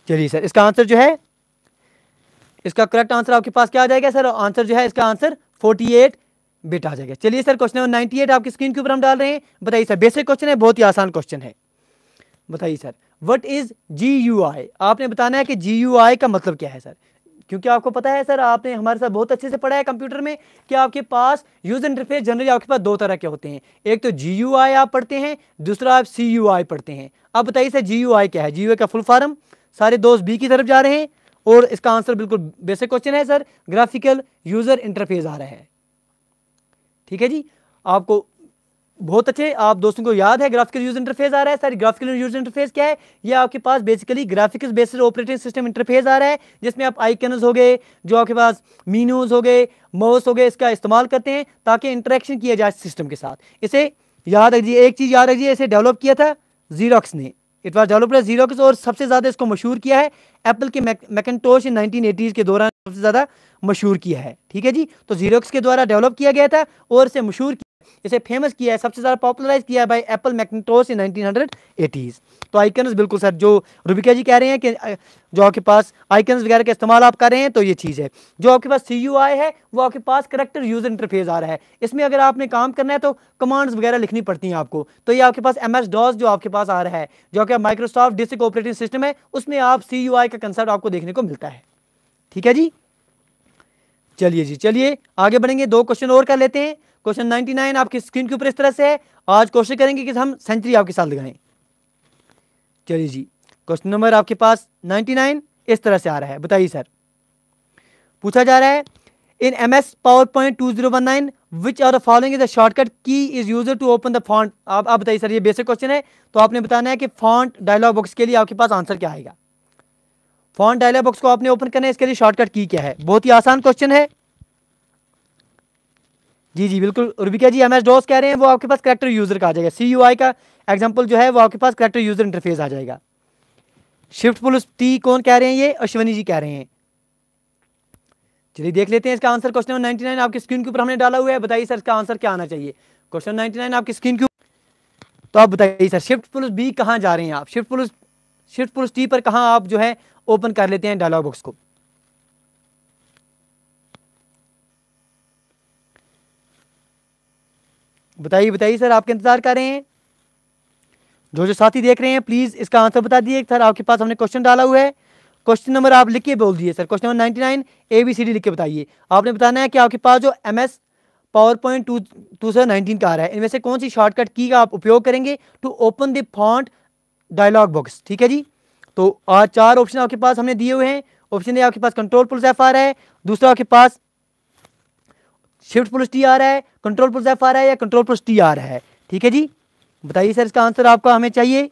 चलिए सर इसका आंसर जो है इसका करेक्ट आंसर आपके पास क्या आ जाएगा सर आंसर जो है इसका आंसर फोर्टी एट बेट आ जाएगा चलिए sir question number ninety eight आपकी स्क्रीन के ऊपर हम डाल रहे हैं बताइए सर बेसिक क्वेश्चन है बहुत ही आसान क्वेश्चन है बताइए sir what is G U I आपने बताना है कि जी यू आई का मतलब क्या है सर क्योंकि आपको पता है सर आपने हमारे साथ बहुत अच्छे से पढ़ा है कंप्यूटर में कि आपके पास यूज इंटरफेस जनरली आपके पास दो तरह के होते हैं एक तो जी यू आई आप पढ़ते हैं दूसरा आप सी यू आई पढ़ते हैं अब बताइए सर जी यू आई क्या है जी यू आई का फुल फॉर्म सारे दोस्त बी की तरफ जा रहे हैं और इसका आंसर बिल्कुल बेसिक क्वेश्चन है सर ग्राफिकल यूजर इंटरफेस आ रहा है ठीक है जी आपको बहुत अच्छे आप दोस्तों को याद है ग्राफिकल यूजर इंटरफेस आ रहा है सर ग्राफिकल यूजर इंटरफेस क्या है ये आपके पास basically graphics based operating system interface आ रहा है जिसमें आप आइकनस हो गए जो आपके पास मीनूज हो गए मोस हो गए इसका इस्तेमाल करते हैं ताकि इंटरेक्शन किया जाए सिस्टम के साथ इसे याद रखिए एक चीज़ याद रखिए इसे डेवलप किया था जीरोक्स ने इट वॉज डेवलप्ड जीरोक्स और सबसे ज़्यादा इसको मशहूर किया है एप्पल के इन नाइनटीन एटीज़ के दौरान सबसे ज़्यादा मशहूर किया है ठीक है जी तो जीरोक्स के द्वारा डेवलप किया गया था और इसे मशहूर इसे फेमस किया है सबसे ज़्यादा पॉपुलराइज किया है बाय एप्पल मैकनटोस इन 1980s तो आइकन्स बिल्कुल सर जो रुबिका जी कह रहे हैं कि जो आपके पास आइकन्स वगैरह का इस्तेमाल आप कर रहे हैं तो ये चीज़ है जो आपके पास सी है वो आपके पास करेक्टर यूज इंटरफेस आ रहा है इसमें अगर आपने काम करना है तो कमांड्स वगैरह लिखनी पड़ती हैं आपको तो ये आपके पास एम एस डॉस जो आपके पास आ रहा है जो कि माइक्रोसॉफ्ट डिस्क ऑपरेटिंग सिस्टम है उसमें आप सी का कंसेप्ट आपको देखने को मिलता है ठीक है जी चलिए जी चलिए आगे बढ़ेंगे दो क्वेश्चन और कर लेते हैं क्वेश्चन नाइनटी नाइन आपकी स्क्रीन के ऊपर इस तरह से है आज कोशिश करेंगे कि हम सेंचुरी आपके साथ लगाएं चलिए जी क्वेश्चन नंबर आपके पास नाइनटी नाइन इस तरह से आ रहा है बताइए सर पूछा जा रहा है in M S PowerPoint to zero one nine which are the following is the shortcut की is use to open the font आप आप बताइए सर ये बेसिक क्वेश्चन है तो आपने बताना है कि फॉन्ट डायलॉग बॉक्स के लिए आपके पास आंसर क्या आएगा फॉन्ट डायलॉग बॉक्स को आपने ओपन करना है इसके लिए शॉर्टकट की क्या है बहुत ही आसान क्वेश्चन है जी जी बिल्कुल रुबिका जी एम एस डोस कह रहे हैं वो आपके पास करेक्टर यूज़र का आ जाएगा सी यू आई का एग्जाम्पल जो है वो आपके पास करेक्टर यूज़र इंटरफेस आ जाएगा शिफ्ट पुलिस टी कौन कह रहे हैं ये अश्वनी जी कह रहे हैं चलिए देख लेते हैं इसका आंसर क्वेश्चन नंबर 99 आपकी स्क्रीन के ऊपर हमने डाला हुआ है बताइए सर इसका आंसर क्या आना चाहिए क्वेश्चन 99 आपकी स्क्रीन के तो आप बताइए सर शिफ्ट पुलिस बी कहाँ जा रहे हैं आप shift plus shift plus T पर कहाँ आप जो है ओपन कर लेते हैं डायलॉग बॉक्स को बताइए बताइए सर आपके इंतजार कर रहे हैं जो जो साथी देख रहे हैं प्लीज़ इसका आंसर बता दिए सर आपके पास हमने क्वेश्चन डाला हुआ है क्वेश्चन नंबर आप लिख के बोल दिए sir question number ninety nine A B C D लिख के बताइए आपने बताना है कि आपके पास जो M S PowerPoint two two sir nineteen का आ रहा है इनमें से कौन सी शॉर्टकट की का आप उपयोग करेंगे to open the font dialogue box ठीक है जी तो आज चार ऑप्शन आपके पास हमने दिए हुए हैं ऑप्शन ए आपके पास कंट्रोल पुलिस एफ आ रहा है दूसरा आपके पास शिफ्ट प्लस टी आर है कंट्रोल प्लस एफ आर है या कंट्रोल प्लस टी आ रहा है ठीक है जी बताइए सर इसका आंसर आपका हमें चाहिए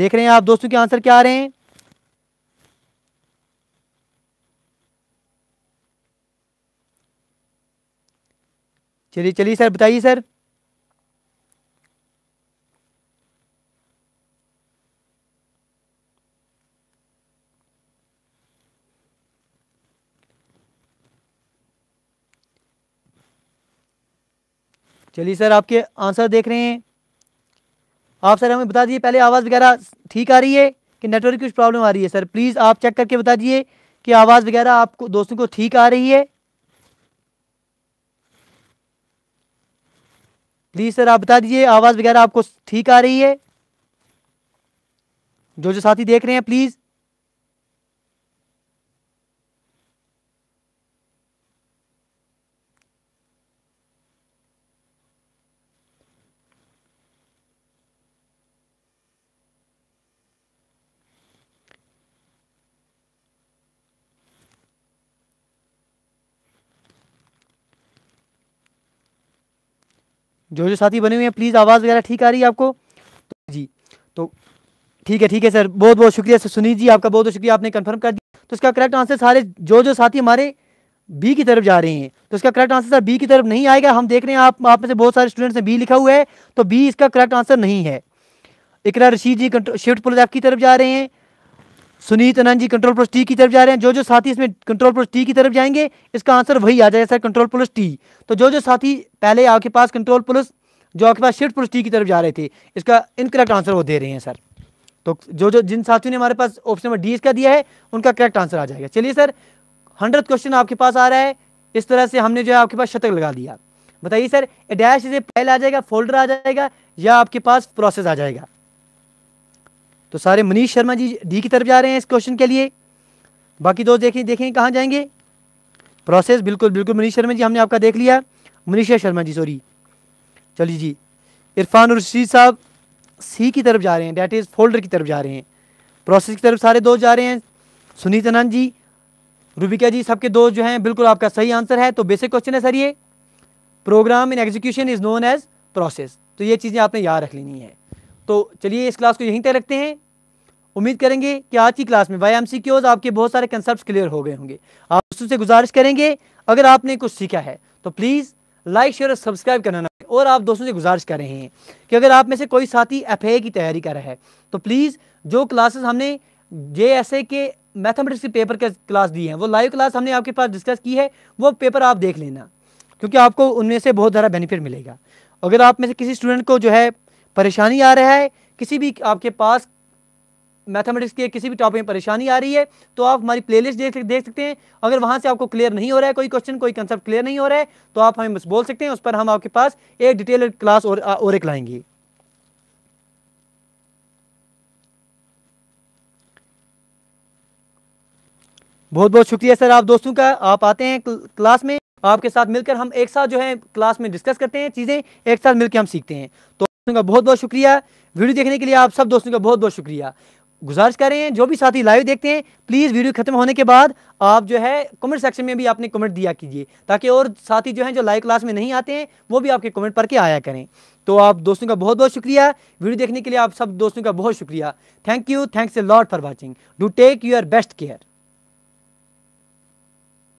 देख रहे हैं आप दोस्तों के आंसर क्या आ रहे हैं चलिए चलिए सर बताइए सर चलिए सर आपके आंसर देख रहे हैं आप सर हमें बता दीजिए पहले आवाज़ वगैरह ठीक आ रही है कि नेटवर्क की कुछ प्रॉब्लम आ रही है सर प्लीज़ आप चेक करके बता दीजिए कि आवाज़ वगैरह आपको दोस्तों को ठीक आ रही है प्लीज़ सर आप बता दीजिए आवाज़ वगैरह आपको ठीक आ रही है जो जो साथी देख रहे हैं प्लीज़ जो जो साथी बने हुए हैं प्लीज़ आवाज़ वगैरह ठीक आ रही है आपको तो जी तो ठीक है ठीक है सर बहुत बहुत शुक्रिया सर सुनील जी आपका बहुत बहुत शुक्रिया आपने कन्फर्म कर दिया तो इसका करेक्ट आंसर सारे जो जो साथी हमारे बी की तरफ जा रहे हैं तो इसका करेक्ट आंसर सर बी की तरफ नहीं आएगा हम देख रहे हैं आप आप में से बहुत सारे स्टूडेंट्स ने बी लिखा हुआ है तो बी इसका करेक्ट आंसर नहीं है इकरा रशीद जी शिफ्ट पुलिस की तरफ जा रहे हैं Sunit Anant ji control plus T की तरफ जा रहे हैं जो जो साथी इसमें कंट्रोल प्लस टी की तरफ जाएंगे इसका आंसर वही आ जाएगा सर कंट्रोल प्लस टी तो जो जो साथी पहले आपके पास कंट्रोल प्लस जो आपके पास शिफ्ट प्लस टी की तरफ जा रहे थे इसका इनकरेक्ट आंसर वो दे रहे हैं सर तो जो जो जिन साथियों ने हमारे पास ऑप्शन नंबर डी इसका दिया है उनका करेक्ट आंसर आ जाएगा चलिए सर हंड्रेड क्वेश्चन आपके पास आ रहा है इस तरह से हमने जो है आपके पास शतक लगा दिया बताइए सर डैश इसे पहले आ जाएगा फोल्डर आ जाएगा या आपके पास प्रोसेस आ जाएगा तो सारे मनीष शर्मा जी डी की तरफ जा रहे हैं इस क्वेश्चन के लिए बाकी दोस्त देखें देखें कहाँ जाएंगे प्रोसेस बिल्कुल बिल्कुल मनीष शर्मा जी हमने आपका देख लिया मनीषा शर्मा जी सॉरी चलिए जी इरफान रशीद साहब सी की तरफ जा रहे हैं डेट इज़ फोल्डर की तरफ जा रहे हैं प्रोसेस की तरफ सारे दोस्त जा रहे हैं सुनीत अनंत जी रूबिका जी सबके दोस्त जो हैं बिल्कुल आपका सही आंसर है तो बेसिक क्वेश्चन है सर ये program in execution is known as process तो ये चीज़ें आपने याद रख लेनी है तो चलिए इस क्लास को यहीं तक रखते हैं उम्मीद करेंगे कि आज की क्लास में वाई एम सी क्यूज आपके बहुत सारे कंसेप्ट क्लियर हो गए होंगे आप दोस्तों से गुजारिश करेंगे अगर आपने कुछ सीखा है तो प्लीज़ लाइक शेयर और सब्सक्राइब करना ना और आप दोस्तों से गुजारिश कर रहे हैं कि अगर आप में से कोई साथी एफ की तैयारी कर रहा है तो प्लीज़ जो क्लासेस हमने जे के मैथमेटिक्स के पेपर के क्लास दी है वो लाइव क्लास हमने आपके पास डिस्कस की है वो पेपर आप देख लेना क्योंकि आपको उनमें से बहुत सारा बेनिफिट मिलेगा अगर आप में से किसी स्टूडेंट को जो है परेशानी आ रहा है किसी भी आपके पास मैथमेटिक्स के किसी भी टॉपिक में परेशानी आ रही है तो आप हमारी प्लेलिस्ट देख देख सकते हैं अगर वहां से आपको क्लियर नहीं हो रहा है कोई क्वेश्चन कोई कंसेप्ट क्लियर नहीं हो रहा है तो आप हमें बोल सकते हैं उस पर हम आपके पास एक डिटेल क्लास और और एक लाएंगे बहुत बहुत शुक्रिया सर आप दोस्तों का आप आते हैं क्लास में आपके साथ मिलकर हम एक साथ जो है क्लास में डिस्कस करते हैं चीज़ें एक साथ मिलकर हम सीखते हैं तो का बहुत बहुत शुक्रिया वीडियो देखने के लिए आप सब दोस्तों का बहुत बहुत शुक्रिया गुजारिश कर रहे हैं जो भी साथी लाइव देखते हैं प्लीज़ वीडियो खत्म होने के बाद आप जो है कमेंट सेक्शन में भी आपने कमेंट दिया कीजिए ताकि और साथी जो हैं जो लाइव क्लास में नहीं आते हैं वो भी आपके कमेंट पढ़ के आया करें तो आप दोस्तों का बहुत बहुत शुक्रिया वीडियो देखने के लिए आप सब दोस्तों का बहुत शुक्रिया thank you thanks a lot for watching do take your best care